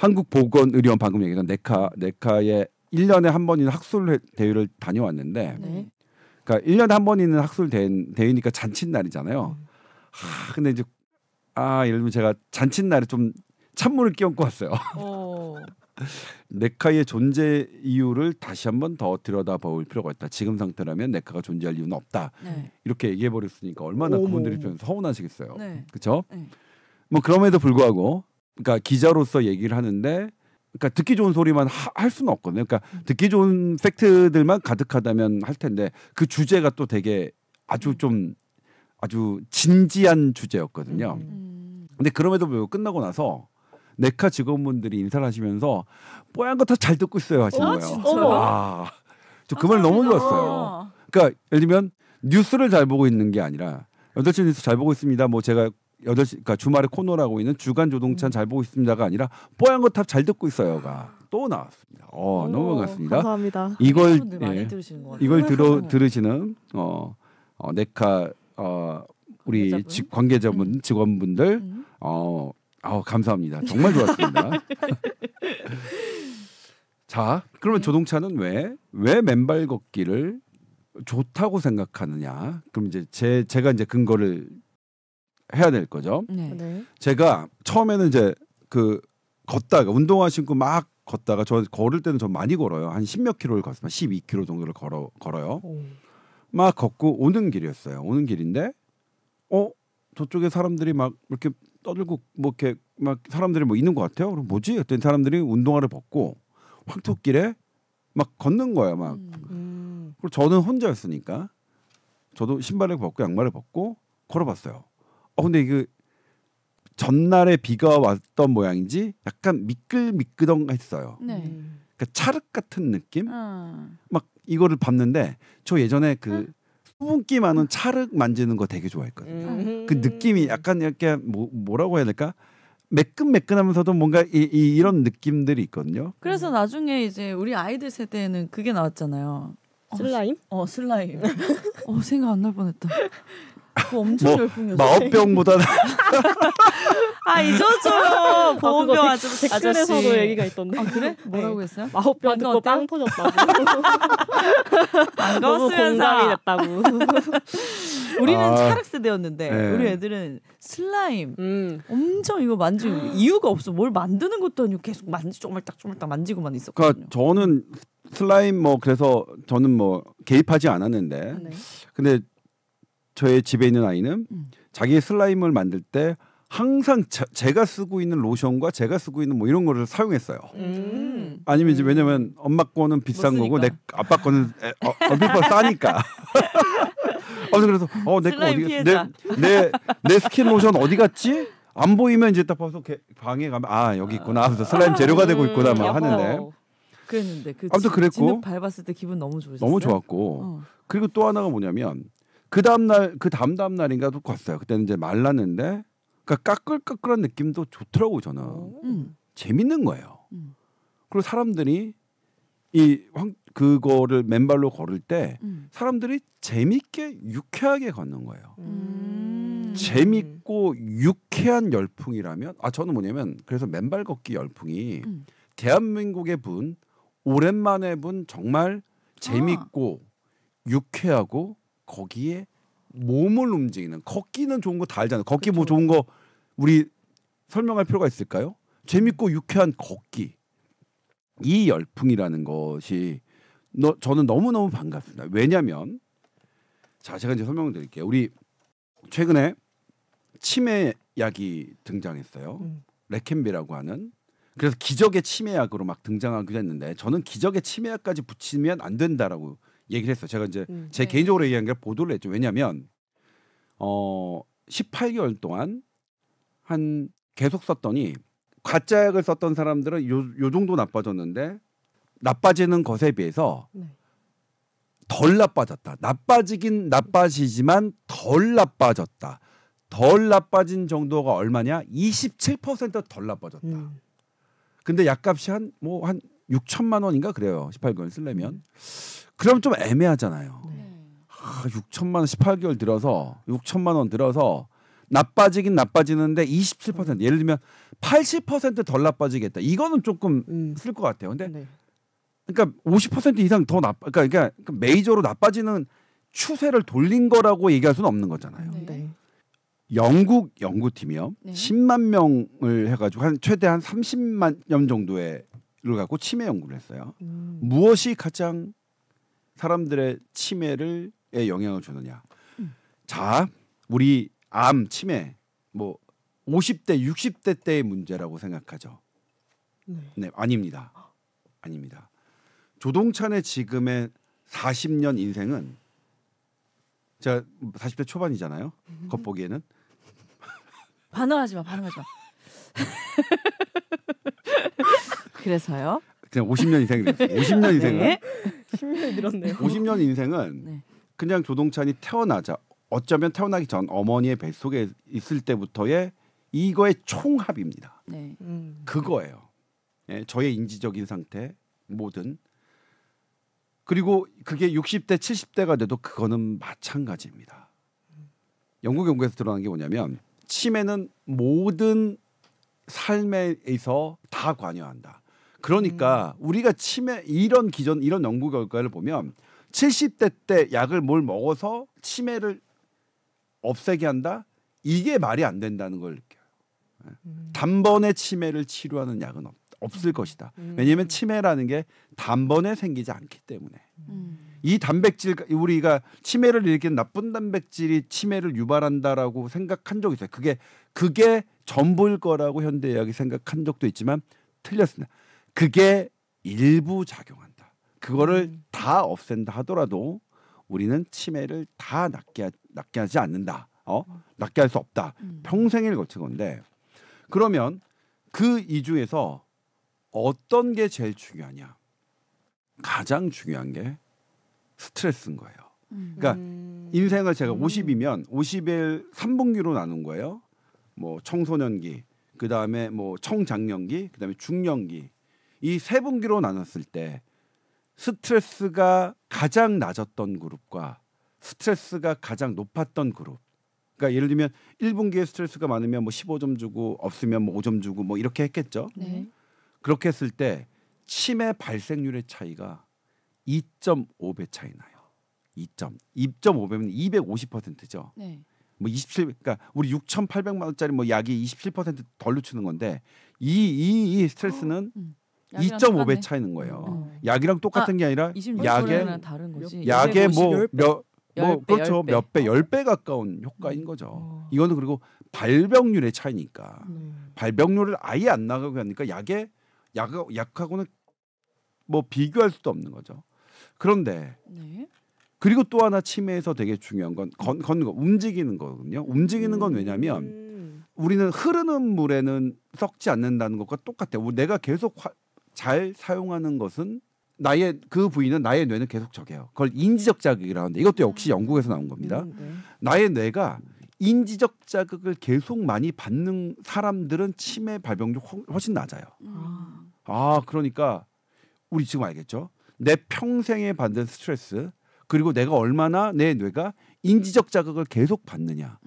한국보건의료원 방금 얘기한 네카 네카에 1년에 한 번이나 학술 대회를 다녀왔는데 네. 그러니까 1년에 한 번이는 학술 대회니까 잔칫날이잖아요. 음. 하, 근데 이제 아, 예를 들면 제가 잔칫날에 좀 찬물을 끼얹고 왔어요. 어. 네카의 존재 이유를 다시 한번 더 들여다볼 필요가 있다. 지금 상태라면 네카가 존재할 이유는 없다. 네. 이렇게 얘기해 버렸으니까 얼마나 그분들 이좀서 서운하시겠어요. 네. 그렇죠? 네. 뭐 그럼에도 불구하고 그러니까 기자로서 얘기를 하는데 그러니까 듣기 좋은 소리만 하, 할 수는 없거든요. 그러니까 듣기 좋은 팩트들만 가득하다면 할 텐데 그 주제가 또 되게 아주 음. 좀 아주 진지한 주제였거든요. 음. 근데 그럼에도 불구하고 끝나고 나서 네카 직원분들이 인사를 하시면서 뽀얀 거 다 잘 듣고 있어요 하시는 어, 거예요. 아, 저그말 아, 너무 좋았어요. 그러니까 예를 들면 뉴스를 잘 보고 있는 게 아니라 여덟 시 뉴스 잘 보고 있습니다. 뭐 제가 여덟 시 그러니까 주말에 코너라고 있는 주간 조동찬 음. 잘 보고 있습니다가 아니라 뽀얀 거탑 잘 듣고 있어요가 아. 또 나왔습니다. 어, 너무 반갑습니다. 감사합니다. 이걸 예, 이걸 들어 들으시는 어, 어 네카 어 우리 관 직, 관계자분 음. 직원분들 음. 어, 어 감사합니다. 정말 좋았습니다. 자, 그러면 음. 조동차는 왜왜 맨발 걷기를 좋다고 생각하느냐? 그럼 이제 제 제가 이제 근거를 해야 될 거죠. 네. 네. 제가 처음에는 이제 그 걷다가 운동화 신고 막 걷다가 저 걸을 때는 저 많이 걸어요. 한1 0몇 킬로를 걷으면 12 킬로 정도를 걸어 걸어요. 오. 막 걷고 오는 길이었어요. 오는 길인데 어 저쪽에 사람들이 막 이렇게 떠들고 뭐 이렇게 막 사람들이 뭐 있는 것 같아요. 그럼 뭐지? 어떤 사람들이 운동화를 벗고 황토길에 막 걷는 거예요 막. 음. 음. 그리고 저는 혼자였으니까 저도 신발을 벗고 양말을 벗고 걸어봤어요. 어 근데 그 전날에 비가 왔던 모양인지 약간 미끌미끌던했어요. 네. 그러니까 찰흙 같은 느낌? 어. 막 이거를 봤는데 저 예전에 그 수분기 많은 찰흙 만지는 거 되게 좋아했거든요. 음. 그 느낌이 약간 이렇게 뭐, 뭐라고 해야 될까? 매끈매끈하면서도 뭔가 이, 이, 이런 느낌들이 있거든요. 그래서 나중에 이제 우리 아이들 세대에는 그게 나왔잖아요. 슬라임? 어, 슬라임. 어, 생각 안 날 뻔했다. 엄청 뭐, 열풍이었어요. 마법병보다 아 잊어줘요. 아, 보험병 아, 아주 댓글에서도 얘기가 있던데. 아 그래? 네. 뭐라고 네. 했어요? 마법병 듣고 빵 터졌다고. 너무 공감이 됐다고. 우리는 아, 차 세대였는데 네. 우리 애들은 슬라임 음. 엄청 이거 만지는 이유가 없어. 뭘 만드는 것도 아니고 계속 만지 조물딱 조물딱 만지고만 있었거든요. 그러니까 저는 슬라임 뭐 그래서 저는 뭐 개입하지 않았는데 네. 근데 저의 집에 있는 아이는 음. 자기 슬라임을 만들 때 항상 자, 제가 쓰고 있는 로션과 제가 쓰고 있는 뭐 이런 거를 사용했어요. 음. 아니면 이제 음. 왜냐면 엄마 거는 비싼 거고 내 아빠 거는 얼핏 봐 어, 어, 싸니까. 아무튼 그래서 어내거 어디 내내내 스킨 로션 어디 갔지? 안 보이면 이제 딱 봐서 방에 가면 아 여기 있구나 하면서 슬라임 재료가 되고 있구나 막 음, 하는데. 그랬는데 그 아무튼 그랬고 밟았을 때 기분 너무 좋으셨어요? 너무 좋았고 어. 그리고 또 하나가 뭐냐면 그 다음 날그 다음 다음 날인가 도 갔어요. 그때는 이제 말랐는데 그러니까 까끌까끌한 느낌도 좋더라고 저는 음. 음. 재밌는 거예요. 음. 그리고 사람들이 이 황, 그거를 맨발로 걸을 때 음. 사람들이 재밌게 유쾌하게 걷는 거예요. 음. 음. 재밌고 유쾌한 열풍이라면 아 저는 뭐냐면 그래서 맨발 걷기 열풍이 대한민국의 분 오랜만에 분 정말 아. 재밌고 아. 유쾌하고 거기에 몸을 움직이는 걷기는 좋은 거 다 알잖아요. 걷기 뭐 그쵸. 뭐 좋은 거 우리 설명할 필요가 있을까요? 재밌고 유쾌한 걷기 이 열풍이라는 것이 너, 저는 너무 너무 반갑습니다. 왜냐하면 자 제가 이제 설명을 드릴게요. 우리 최근에 치매 약이 등장했어요. 음. 레켄비라고 하는 그래서 기적의 치매약으로 막 등장하기도 했는데 저는 기적의 치매약까지 붙이면 안 된다라고 얘기를 했어요. 제가 이제 음, 제 네. 개인적으로 얘기한 게 보도를 했죠. 왜냐하면 어 18개월 동안 한 계속 썼더니 가짜 약을 썼던 사람들은 요, 요 정도 나빠졌는데 나빠지는 것에 비해서 네. 덜 나빠졌다. 나빠지긴 나빠지지만 덜 나빠졌다. 덜 나빠진 정도가 얼마냐? 27%덜 나빠졌다. 음. 근데 약값이 한 뭐한 6천만 원인가 그래요. 18개월 쓰려면 그럼 좀 애매하잖아요. 아, 6천만 원 18개월 들어서 6천만 원 들어서 나빠지긴 나빠지는데 27% 예를 들면 80%덜 나빠지겠다. 이거는 조금 음. 쓸것 같아요. 근데 네. 그러니까 50% 이상 더 나빠 그러니까, 그러니까, 그러니까 메이저로 나빠지는 추세를 돌린 거라고 얘기할 수는 없는 거잖아요. 네. 네. 영국 연구팀이요. 네. 10만 명을 해가지고 한 최대 한 30만 년 정도의 를 갖고 치매 연구를 했어요. 음. 무엇이 가장 사람들의 치매를 에 영향을 주느냐. 음. 자, 우리 암, 치매 뭐 50대, 60대 때의 문제라고 생각하죠. 네, 네 아닙니다. 아닙니다. 조동찬의 지금의 40년 인생은 제가 40대 초반이잖아요. 음. 겉보기에는 반응하지 마, 반응하지 마. 그래서요? 그냥 50년 인생 50년 인생은 네? 10년이 늘었네요. 50년 인생은 네. 그냥 조동찬이 태어나자 어쩌면 태어나기 전 어머니의 뱃속에 있을 때부터의 이거의 총합입니다. 네. 음. 그거예요. 예, 저의 인지적인 상태 모든 그리고 그게 60대 70대가 돼도 그거는 마찬가지입니다. 영국 연구에서 드러난 게 뭐냐면 치매는 모든 삶에서 다 관여한다. 그러니까 음. 우리가 치매 이런 기존 이런 연구 결과를 보면 70대 때 약을 뭘 먹어서 치매를 없애게 한다 이게 말이 안 된다는 걸 느껴요. 음. 단번에 치매를 치료하는 약은 없, 없을 음. 것이다. 음. 왜냐하면 치매라는 게 단번에 생기지 않기 때문에 음. 이 단백질 우리가 치매를 일으키는 나쁜 단백질이 치매를 유발한다라고 생각한 적이 있어요. 그게 그게 전부일 거라고 현대의학이 생각한 적도 있지만 틀렸습니다. 그게 일부 작용한다. 그거를 음. 다 없앤다 하더라도 우리는 치매를 다 낫게 낫게 하지 않는다. 어? 낫게 할 수 없다. 음. 평생을 거친 건데 그러면 그 이중에서 어떤 게 제일 중요하냐? 가장 중요한 게 스트레스인 거예요. 음. 그러니까 음. 인생을 제가 음. 50이면 50일 3분기로 나눈 거예요. 뭐 청소년기, 그다음에 뭐 청장년기, 그다음에 중년기, 이세 분기로 나눴을 때 스트레스가 가장 낮았던 그룹과 스트레스가 가장 높았던 그룹. 그러니까 예를 들면 1분기에 스트레스가 많으면 뭐 15점 주고 없으면 뭐 5점 주고 뭐 이렇게 했겠죠. 네. 네. 그렇게 했을 때 치매 발생률의 차이가 2.5배 차이 나요. 2점. 2.5배면 250%죠. 네. 뭐 27, 그러니까 우리 6,800만 원짜리 뭐 약이 27%덜 늦추는 건데 이 이 이 스트레스는 어? 음. 2.5배 차이는 거예요. 어. 약이랑 똑같은 아, 게 아니라 약의 약의 뭐몇 뭐, 뭐 그렇죠 몇배 열 배 가까운 효과인 음. 거죠. 어. 이거는 그리고 발병률의 차이니까 음. 발병률을 아예 안 나가고 하니까 약에 약 약하고는 뭐 비교할 수도 없는 거죠. 그런데 네. 그리고 또 하나 치매에서 되게 중요한 건 건, 걷는 거 움직이는 거거든요. 움직이는 건 왜냐하면 우리는 흐르는 물에는 썩지 않는다는 것과 똑같아요. 내가 계속 화, 잘 사용하는 것은 나의 그 부위는 나의 뇌는 계속 저게요. 그걸 인지적 자극이라고 하는데 이것도 역시 영국에서 음. 나온 겁니다. 음, 네. 나의 뇌가 인지적 자극을 계속 많이 받는 사람들은 치매 발병률 훨씬 낮아요. 음. 아 그러니까 우리 지금 알겠죠? 내 평생에 받는 스트레스 그리고 내가 얼마나 내 뇌가 인지적 자극을 계속 받느냐.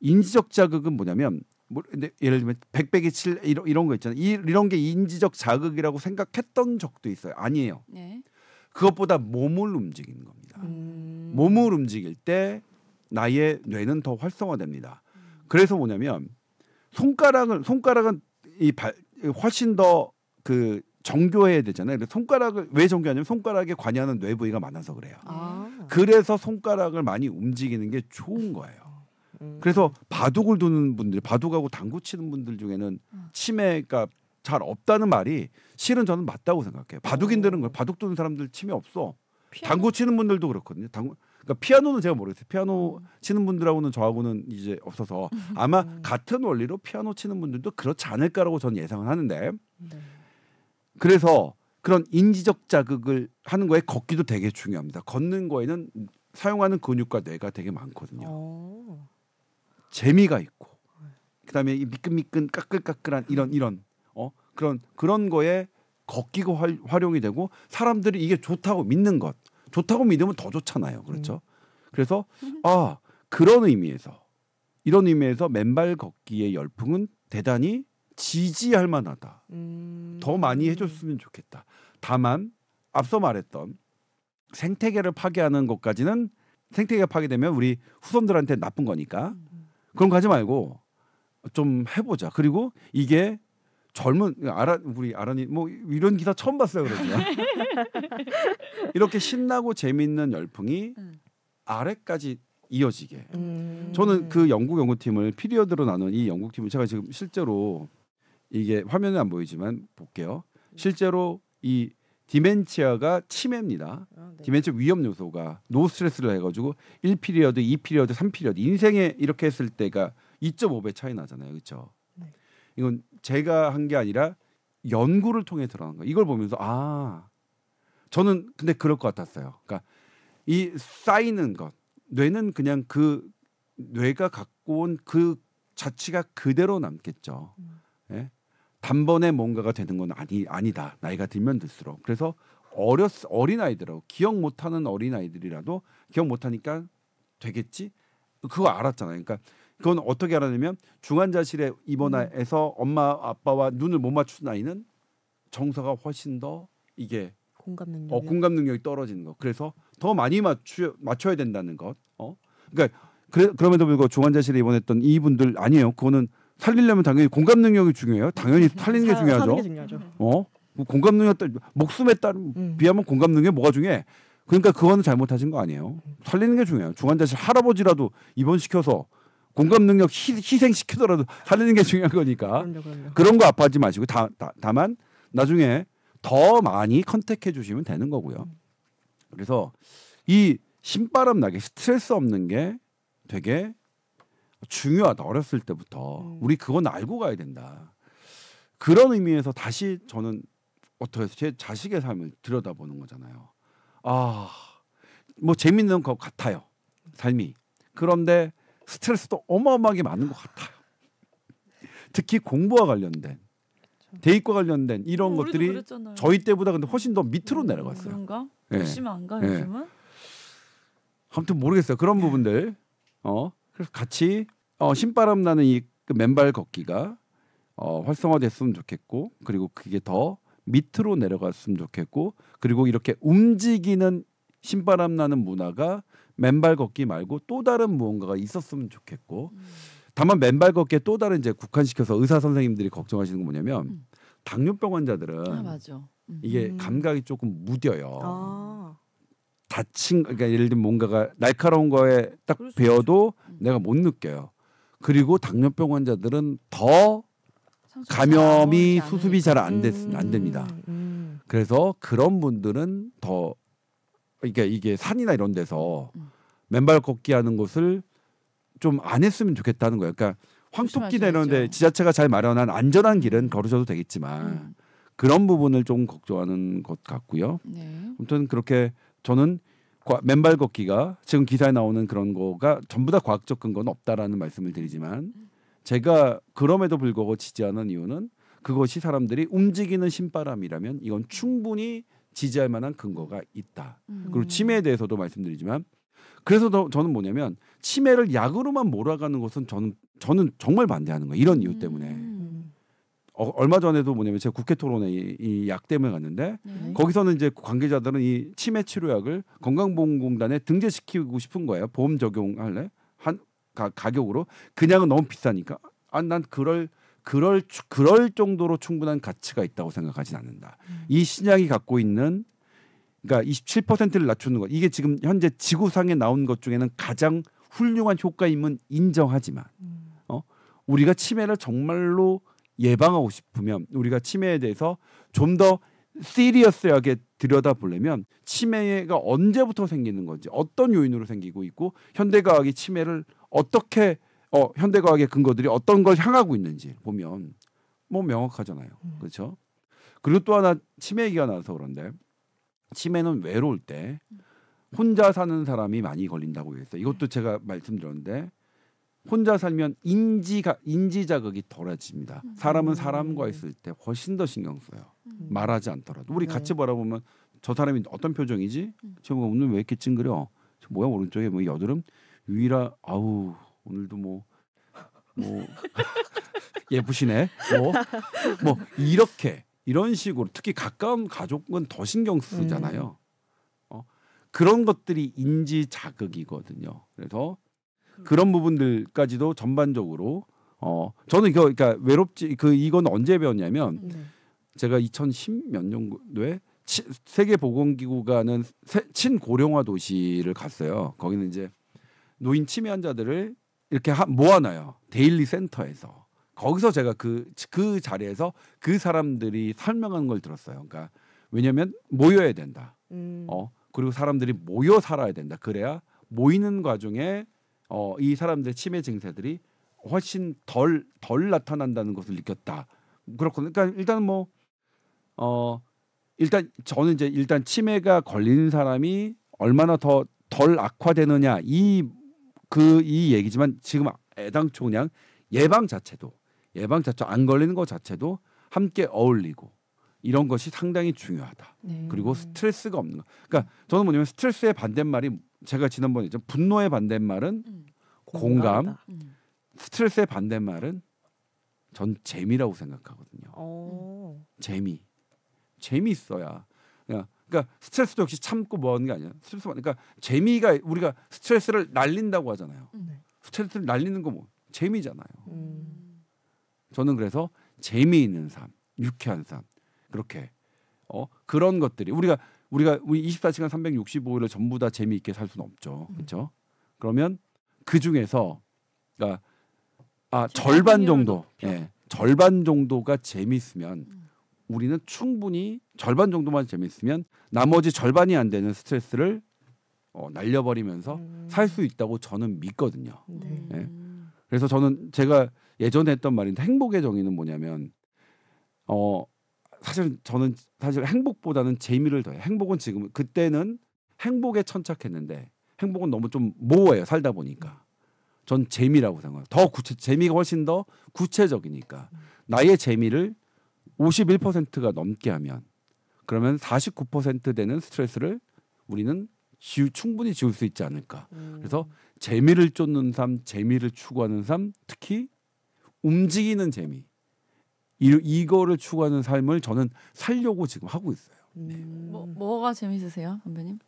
인지적 자극은 뭐냐면 뭐, 근데 예를 들면 백백이 칠 이런, 이런 거 있잖아요. 이, 이런 게 인지적 자극이라고 생각했던 적도 있어요. 아니에요. 네. 그것보다 몸을 움직이는 겁니다. 음... 몸을 움직일 때 나의 뇌는 더 활성화됩니다. 음... 그래서 뭐냐면 손가락을 손가락은 이 발, 훨씬 더 그 정교해야 되잖아요. 손가락을 왜 정교하냐면 손가락에 관여하는 뇌 부위가 많아서 그래요. 아... 그래서 손가락을 많이 움직이는 게 좋은 거예요. 음. 그래서 바둑을 두는 분들, 바둑하고 당구 치는 분들 중에는 치매가 잘 없다는 말이 실은 저는 맞다고 생각해요. 바둑인들은 걸 바둑 두는 사람들 치매 없어. 피아노. 당구 치는 분들도 그렇거든요. 당구 그러니까 피아노는 제가 모르겠어요. 피아노 음. 치는 분들하고는 저하고는 이제 없어서 아마 음. 같은 원리로 피아노 치는 분들도 그렇지 않을까라고 저는 예상을 하는데 네. 그래서 그런 인지적 자극을 하는 거에 걷기도 되게 중요합니다. 걷는 거에는 사용하는 근육과 뇌가 되게 많거든요. 오. 어. 재미가 있고 네. 그다음에 이 미끈미끈 까끌까끌한 이런 이런 어 그런 그런 거에 걷기고 활, 활용이 되고 사람들이 이게 좋다고 믿는 것 좋다고 믿으면 더 좋잖아요 그렇죠 음. 그래서 아 그런 의미에서 이런 의미에서 맨발 걷기의 열풍은 대단히 지지할 만하다 음. 더 많이 해줬으면 좋겠다 다만 앞서 말했던 생태계를 파괴하는 것까지는 생태계가 파괴되면 우리 후손들한테 나쁜 거니까 음. 그럼가지 말고 좀 해보자. 그리고 이게 젊은 아라 우리 아라니 뭐 이런 기사 처음 봤어요 그러죠. 이렇게 신나고 재미있는 열풍이 음. 아래까지 이어지게. 음. 저는 그 영국 연구팀을 피리어드로 나눈 이연구 팀을 제가 지금 실제로 이게 화면에 안 보이지만 볼게요. 실제로 이 디멘치아가 치매입니다. 아, 네. 디멘치아 위험 요소가 노 스트레스를 해가지고 1피리어드, 2피리어드, 3피리어드 인생에 이렇게 했을 때가 2.5배 차이 나잖아요, 그렇죠? 네. 이건 제가 한 게 아니라 연구를 통해 드러난 거. 이걸 보면서 아, 저는 근데 그럴 것 같았어요. 그러니까 이 쌓이는 것, 뇌는 그냥 그 뇌가 갖고 온 그 자취가 그대로 남겠죠. 음. 예? 단번에 뭔가가 되는 건 아니 아니다 나이가 들면 들수록 그래서 어렸 어린 아이들하고 기억 못하는 어린 아이들이라도 기억 못하니까 되겠지 그거 알았잖아요 그러니까 그건 어떻게 알았냐면 중환자실에 입원해서 음. 엄마 아빠와 눈을 못 맞춘 아이는 정서가 훨씬 더 이게 공감 능력 어, 공감 능력이 떨어지는 거 그래서 더 많이 맞추 맞춰야 된다는 것어 그러니까 그래, 그럼에도 불구하고 중환자실에 입원했던 이분들 아니에요 그거는 살리려면 당연히 공감 능력이 중요해요. 당연히 음, 살리는 게 중요하죠. 어? 뭐 공감 능력 목숨에 따른 음. 비하면 공감 능력 이 뭐가 중요해? 그러니까 그거는 잘못하신 거 아니에요. 살리는 게 중요해요. 중환자실 할아버지라도 입원시켜서 공감 능력 희, 생시키더라도 살리는 게 중요한 거니까. 그 그런 거 아파하지 마시고 다, 다, 다만 나중에 더 많이 컨택해 주시면 되는 거고요. 음. 그래서 이 신바람 나게 스트레스 없는 게 되게 중요하다 어렸을 때부터 음. 우리 그건 알고 가야 된다 그런 의미에서 다시 저는 어떻게 해서 제 자식의 삶을 들여다보는 거잖아요 아 뭐 재밌는 것 같아요 삶이 그런데 스트레스도 어마어마하게 많은 것 같아요 특히 공부와 관련된 그렇죠. 대입과 관련된 이런 어, 것들이 그랬잖아요. 저희 때보다 근데 훨씬 더 밑으로 음, 내려갔어요. 그런가? 예. 열심히 안가 요즘은? 예. 아무튼 모르겠어요. 그런 네. 부분들 어 그래서 같이 어, 신바람 나는 이 그 맨발 걷기가 어, 활성화됐으면 좋겠고 그리고 그게 더 밑으로 내려갔으면 좋겠고 그리고 이렇게 움직이는 신바람 나는 문화가 맨발 걷기 말고 또 다른 무언가가 있었으면 좋겠고 다만 맨발 걷기에 또 다른 이제 국한시켜서 의사 선생님들이 걱정하시는 건 뭐냐면 음. 당뇨병 환자들은 아, 음. 이게 음. 감각이 조금 무뎌요. 아. 다친 그러니까 예를 들면 뭔가가 날카로운 거에 딱 베어도 내가 못 느껴요. 그리고 당뇨병 환자들은 더 감염이 수습이 잘 안 됐안 음. 됩니다. 음. 그래서 그런 분들은 더 그러니까 이게 산이나 이런 데서 음. 맨발 걷기 하는 것을 좀 안 했으면 좋겠다는 거예요. 그러니까 황토끼나 이런 데 지자체가 잘 마련한 안전한 길은 걸으셔도 되겠지만 음. 그런 부분을 좀 걱정하는 것 같고요. 네. 아무튼 그렇게 저는 맨발 걷기가 지금 기사에 나오는 그런 거가 전부 다 과학적 근거는 없다라는 말씀을 드리지만 제가 그럼에도 불구하고 지지하는 이유는 그것이 사람들이 움직이는 신바람이라면 이건 충분히 지지할 만한 근거가 있다. 음. 그리고 치매에 대해서도 말씀드리지만 그래서 더, 저는 뭐냐면 치매를 약으로만 몰아가는 것은 저는 저는 정말 반대하는 거예요. 이런 이유 때문에. 음. 어, 얼마 전에도 뭐냐면 제가 국회 토론회 이약 이 때문에 갔는데 네. 거기서는 이제 관계자들은 이 치매 치료약을 건강보험공단에 등재시키고 싶은 거예요. 보험 적용할래 한 가, 가격으로 그냥은 너무 비싸니까 아 난 그럴 그럴 그럴 정도로 충분한 가치가 있다고 생각하진 않는다. 음. 이 신약이 갖고 있는 그러니까 27%를 낮추는 것 이게 지금 현재 지구상에 나온 것 중에는 가장 훌륭한 효과임은 인정하지만 음. 어 우리가 치매를 정말로 예방하고 싶으면 우리가 치매에 대해서 좀 더 시리어스하게 들여다보려면 치매가 언제부터 생기는 건지 어떤 요인으로 생기고 있고 현대과학이 치매를 어떻게 어, 현대과학의 근거들이 어떤 걸 향하고 있는지 보면 뭐 명확하잖아요. 음. 그렇죠? 그리고 또 하나 치매 얘기가 나와서 그런데 치매는 외로울 때 음. 혼자 사는 사람이 많이 걸린다고 해서 이것도 제가 말씀드렸는데 혼자 살면 인지가 인지 자극이 덜해집니다. 음. 사람은 사람과 있을 때 훨씬 더 신경 써요. 음. 말하지 않더라도 우리 네. 같이 바라보면 저 사람이 어떤 표정이지? 제가 음. 뭐 오늘 왜 이렇게 찡그려? 저 뭐야 오른쪽에 뭐 여드름? 위라 아우 오늘도 뭐뭐 뭐, 뭐 예쁘시네. 뭐뭐 뭐 이렇게 이런 식으로 특히 가까운 가족은 더 신경 쓰잖아요. 음. 어, 그런 것들이 인지 자극이거든요. 그래서 그렇죠. 그런 부분들까지도 전반적으로 어 저는 이거 그러니까 외롭지 그 이건 언제 배웠냐면 네. 제가 2010몇 년도에 치, 세계보건기구가는 세, 친고령화 도시를 갔어요. 거기는 이제 노인 치매 환자들을 이렇게 하, 모아놔요. 데일리 센터에서 거기서 제가 그그 그 자리에서 그 사람들이 설명하는 걸 들었어요. 그러니까 왜냐하면 모여야 된다. 음. 어 그리고 사람들이 모여 살아야 된다. 그래야 모이는 과정에 어, 이 사람들의 치매 증세들이 훨씬 덜 덜 나타난다는 것을 느꼈다. 그렇군요. 그러니까 일단 뭐 어, 일단 저는 이제 일단 치매가 걸리는 사람이 얼마나 더 덜 악화되느냐 이 그이 그, 얘기지만 지금 애당초 그냥 예방 자체도 예방 자체 안 걸리는 것 자체도 함께 어울리고 이런 것이 상당히 중요하다. 네. 그리고 스트레스가 없는 거. 그러니까 저는 뭐냐면 스트레스의 반대말이 제가 지난번에 이 분노의 반대말은 음. 공감, 음. 스트레스의 반대말은 전 재미라고 생각하거든요. 오. 어. 재미, 재미 있어야. 그러니까 스트레스도 역시 참고 뭐하는 게 아니야. 스트레스 그러니까 재미가 우리가 스트레스를 날린다고 하잖아요. 음. 네. 스트레스를 날리는 거 뭐 재미잖아요. 음. 저는 그래서 재미있는 삶, 유쾌한 삶, 그렇게 어 그런 것들이 우리가 우리가 우리 24시간 365일을 전부 다 재미있게 살 수는 없죠. 그렇죠? 그러면 그 중에서 그러니까 아 그 절반 정도, 예, 절반 정도가 재미있으면 음. 우리는 충분히 절반 정도만 재미있으면 나머지 절반이 안 되는 스트레스를 어, 날려버리면서 음. 살수 있다고 저는 믿거든요. 네. 네. 그래서 저는 제가 예전에 했던 말인데 행복의 정의는 뭐냐면 어 사실 저는 사실 행복보다는 재미를 더해. 행복은 지금 그때는 행복에 천착했는데 행복은 너무 좀 모호해요. 살다 보니까. 전 재미라고 생각해요. 더 구체 재미가 훨씬 더 구체적이니까. 나의 재미를 51%가 넘게 하면 그러면 49% 되는 스트레스를 우리는 지우, 충분히 지울 수 있지 않을까. 음. 그래서 재미를 쫓는 삶, 재미를 추구하는 삶, 특히 움직이는 재미. 이, 거를 추구하는 삶을 저는 살려고 지금 하고 있어요. 네. 음. 뭐, 뭐가 재밌으세요, 선배님?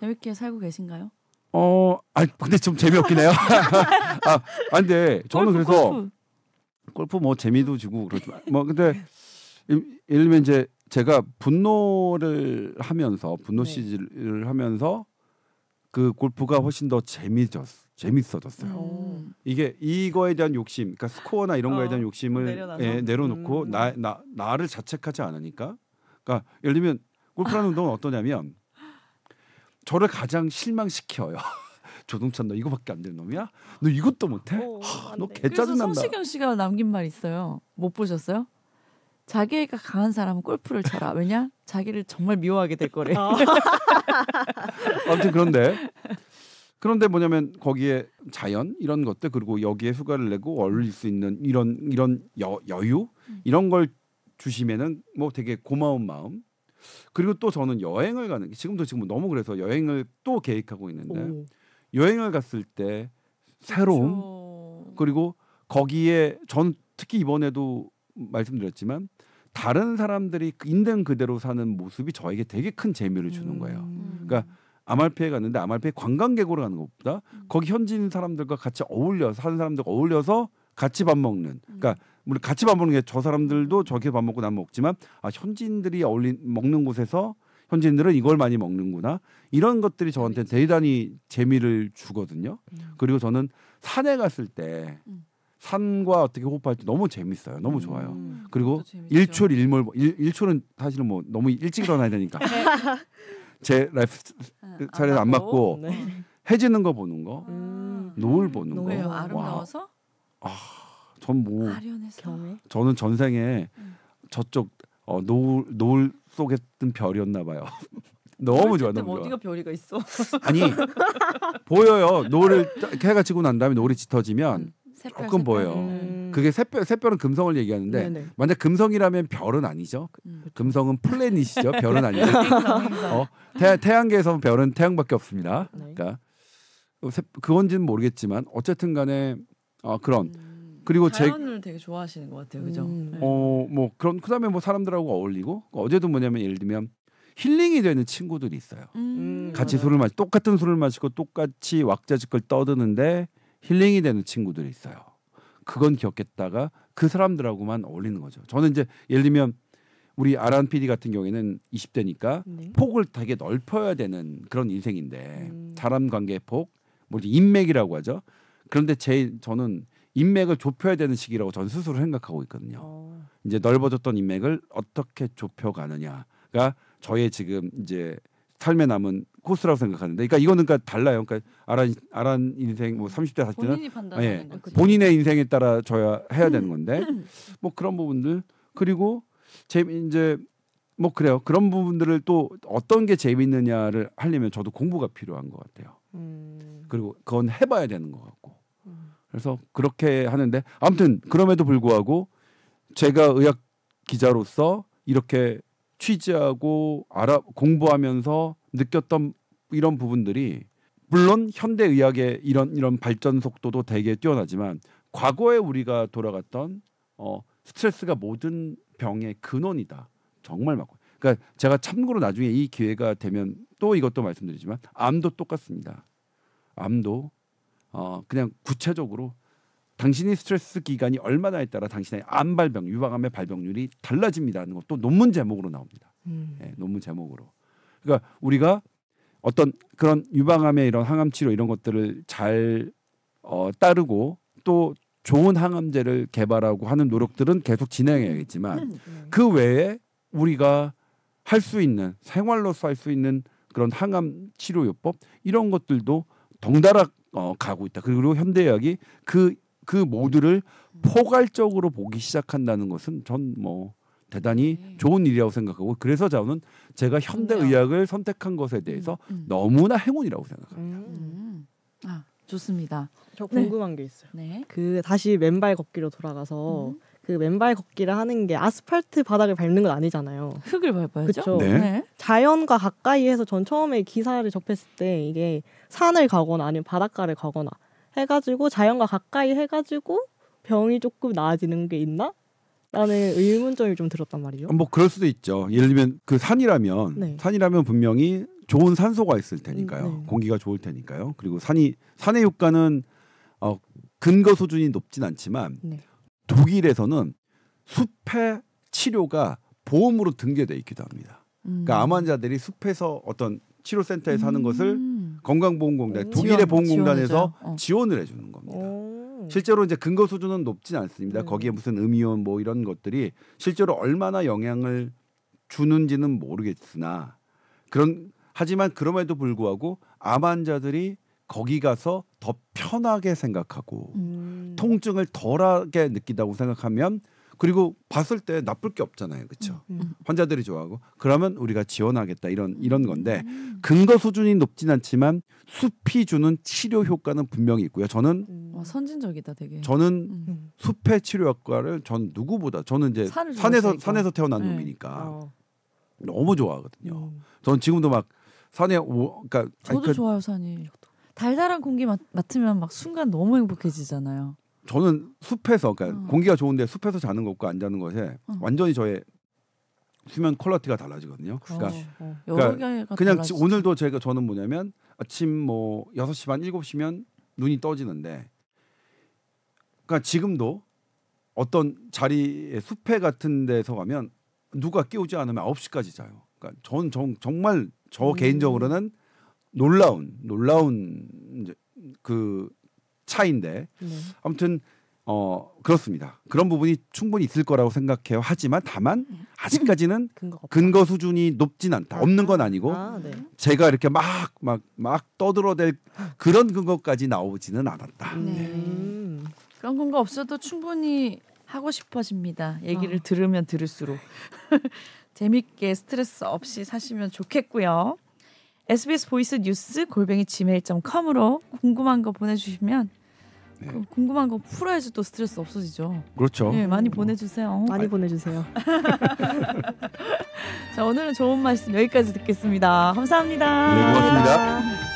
재밌게 살고 계신가요? 어, 아 근데 좀 재미없긴 해요. 아, 아, 근 저는 골프, 그래서 골프. 골프. 뭐 재미도 주고 그렇지만 뭐 근데 예를 들면 이제 제가 분노를 하면서 분노 네. 시즌을 하면서 그 골프가 훨씬 더 재미졌 재밌어졌어요. 오. 음. 이게 이거에 대한 욕심, 그러니까 스코어나 이런 거에 어, 대한 욕심을 내려 예, 내려놓고 음. 나, 나 나를 자책하지 않으니까. 그러니까 예를 들면 골프라는 운동은 어떠냐면 저를 가장 실망시켜요. 조동찬 너 이거밖에 안 되는 놈이야? 너 이것도 못해? 오, 어, 하, 너 개짜증난다. 성시경 씨가 남긴 말 있어요. 못 보셨어요? 자기가 강한 사람은 골프를 쳐라. 왜냐? 자기를 정말 미워하게 될 거래. 어. 아무튼 그런데 그런데 뭐냐면 거기에 자연 이런 것들 그리고 여기에 휴가를 내고 어울릴 수 있는 이런 이런 여, 여유 음. 이런 걸 주시면은 뭐 되게 고마운 마음 그리고 또 저는 여행을 가는 게 지금도 지금 너무 그래서 여행을 또 계획하고 있는데 오. 여행을 갔을 때새로운 그렇죠. 그리고 거기에 전 특히 이번에도 말씀드렸지만 다른 사람들이 인생 그대로 사는 모습이 저에게 되게 큰 재미를 주는 거예요. 음. 그러니까 아말피에 갔는데 아말피에 관광객으로 가는 것보다 음. 거기 현지인 사람들과 같이 어울려 서 사는 사람들과 어울려서 같이 밥 먹는. 음. 그러니까 물론 같이 밥 먹는 게 저 사람들도 저렇게밥 먹고 난 먹지만 아 현지인들이 어울린 먹는 곳에서 현지인들은 이걸 많이 먹는구나 이런 것들이 저한테 대단히 재미를 주거든요. 그리고 저는 산에 갔을 때 음. 산과 어떻게 호흡할지 너무 재밌어요. 너무 음. 좋아요. 음, 그리고 1출일몰 일초는 사실은 뭐 너무 일찍 일어나야 되니까 네. 제 라이프 스 아, 그 차례는 안 맞고 네. 해지는 거 보는 거, 음, 노을 보는 거. 왜요? 아름다워서? 와. 아, 전뭐 저는 전생에 음. 저쪽 어, 노을 노을 속에 뜬 별이었나 봐요. 너무 좋아, 너무 뭐 어디가 아 별이가 있어? 아니 보여요. 노을을 해가 지고 난 다음에 노을이 짙어지면. 음. 조금 샛별. 보여. 음. 그게 새별 샛별은 금성을 얘기하는데 네네. 네. 만약 금성이라면 별은 아니죠. 음. 그렇죠. 금성은 플래닛이죠. 별은 아니고 네, 어, 태, 태양계에서 별은 태양밖에 없습니다. 네. 그러니까 어, 그건지는 모르겠지만 어쨌든 간에 어, 그런 음, 그리고 자연을 제, 되게 좋아하시는 것 같아요, 그죠? 음. 네. 어뭐 그런 그다음에 뭐 사람들하고 어울리고 어제도 뭐냐면 예를 들면 힐링이 되는 친구들이 있어요. 음, 같이 술을 마시 똑같은 술을 마시고 똑같이 왁자지껄 떠드는데 힐링이 되는 친구들이 있어요. 그건 겪겠다가그 사람들하고만 어울리는 거죠. 저는 이제 예를 들면 우리 아란 PD 같은 경우에는 20대니까 네. 폭을 되게 넓혀야 되는 그런 인생인데 음. 사람 관계 폭, 뭐 인맥이라고 하죠. 그런데 제 저는 인맥을 좁혀야 되는 시기라고 전 스스로 생각하고 있거든요. 어. 이제 넓어졌던 인맥을 어떻게 좁혀가느냐가 저의 지금 이제 삶에 남은 코스라고 생각하는데, 그러니까 이거는 그러니까 달라요. 그러니까 아란 아란 인생 뭐 30대 사0대는 예, 본인의 인생에 따라 줘야 해야 되는 건데, 뭐 그런 부분들 그리고 재 이제 뭐 그래요. 그런 부분들을 또 어떤 게 재밌느냐를 하려면 저도 공부가 필요한 것 같아요. 음. 그리고 그건 해봐야 되는 것 같고. 음. 그래서 그렇게 하는데 아무튼 그럼에도 불구하고 제가 의학 기자로서 이렇게 취재하고 알아 공부하면서 느꼈던 이런 부분들이 물론 현대 의학의 이런 이런 발전 속도도 되게 뛰어나지만 과거에 우리가 돌아갔던 어 스트레스가 모든 병의 근원이다. 정말 맞고. 그러니까 제가 참고로 나중에 이 기회가 되면 또 이것도 말씀드리지만 암도 똑같습니다. 암도 어 그냥 구체적으로 당신이 스트레스 기간이 얼마나에 따라 당신의 암 발병, 유방암의 발병률이 달라집니다는 것도 논문 제목으로 나옵니다. 음. 네, 논문 제목으로. 그러니까 우리가 어떤 그런 유방암의 이런 항암 치료 이런 것들을 잘 어, 따르고 또 좋은 항암제를 개발하고 하는 노력들은 계속 진행해야겠지만 음, 네. 그 외에 우리가 할 수 있는 생활로서 할 수 있는 그런 항암 치료 요법 이런 것들도 덩달아 어, 가고 있다. 그리고 현대의학이 그그 모두를 포괄적으로 보기 시작한다는 것은 전 뭐 대단히 네. 좋은 일이라고 생각하고 그래서 저는 제가 현대 의학을 선택한 것에 대해서 음, 음. 너무나 행운이라고 생각합니다. 음. 아 좋습니다. 저 네. 궁금한 네. 게 있어요. 네. 그 다시 맨발 걷기로 돌아가서 음. 그 맨발 걷기를 하는 게 아스팔트 바닥을 밟는 건 아니잖아요. 흙을 밟아야죠. 네. 네. 자연과 가까이에서 전 처음에 기사를 접했을 때 이게 산을 가거나 아니면 바닷가를 가거나 해가지고 자연과 가까이 해가지고 병이 조금 나아지는 게 있나? 라는 의문점이 좀 들었단 말이죠. 뭐 그럴 수도 있죠. 예를 들면 그 산이라면 네. 산이라면 분명히 좋은 산소가 있을 테니까요. 음, 네. 공기가 좋을 테니까요. 그리고 산이 산의 효과는 어, 근거 수준이 높진 않지만 네. 독일에서는 숲의 치료가 보험으로 등재돼 있기도 합니다. 그러니까 음. 그러니까 암환자들이 숲에서 어떤 치료센터에서 음. 는 것을 건강보험공단 음. 독일의 보험공단에서 지원 어. 지원을 해주는 겁니다. 오. 실제로 이제 근거 수준은 높진 않습니다. 음. 거기에 무슨 음이온 뭐 이런 것들이 실제로 얼마나 영향을 주는지는 모르겠으나 그런 하지만 그럼에도 불구하고 암 환자들이 거기 가서 더 편하게 생각하고 음. 통증을 덜하게 느끼다고 생각하면 그리고 봤을 때 나쁠 게 없잖아요, 그렇죠? 음. 환자들이 좋아하고 그러면 우리가 지원하겠다 이런 이런 건데 음. 근거 수준이 높진 않지만 숲이 주는 치료 효과는 분명히 있고요. 저는 음. 와, 선진적이다 되게. 저는 음. 숲의 치료 효과를 전 누구보다 저는 이제 산에서 산에서 태어난 네. 놈이니까 어. 너무 좋아하거든요. 저는 지금도 막 산에 오, 그러니까 저도 아니, 그 좋아요 산이. 달달한 공기 맡, 으면막 순간 너무 행복해지잖아요. 저는 숲에서 그러니까 어. 공기가 좋은데 숲에서 자는 것과 안 자는 것에 어. 완전히 저의 수면 퀄러티가 달라지거든요. 그렇죠. 그러니까, 어, 그러니까 그냥 지 오늘도 제가 저는 뭐냐면 아침 뭐6시 반, 7 시면 눈이 떠지는데 그러니까 지금도 어떤 자리에 숲에 같은 데서 가면 누가 깨우지 않으면 9 시까지 자요. 그러니까 전, 전 정말 저 음. 개인적으로는 놀라운 놀라운 이제 그 차인데 네. 아무튼 어 그렇습니다. 그런 부분이 충분히 있을 거라고 생각해요. 하지만 다만 네. 아직까지는 근거 수준이 높진 않다. 아, 없는 건 아니고 아, 네. 제가 이렇게 막 막막 막, 막 떠들어댈 그런 근거까지 나오지는 않았다. 음. 네. 음. 그런 근거 없어도 충분히 하고 싶어집니다. 얘기를 아. 들으면 들을수록 재밌게 스트레스 없이 사시면 좋겠고요. SBS 보이스 뉴스 골뱅이 gmail.com으로 궁금한 거 보내주시면 그 궁금한 거 풀어야지 또 스트레스 없어지죠. 그렇죠. 네, 많이 보내주세요. 어? 많이 보내주세요. 자 오늘은 좋은 말씀 여기까지 듣겠습니다. 감사합니다. 네, 고맙습니다.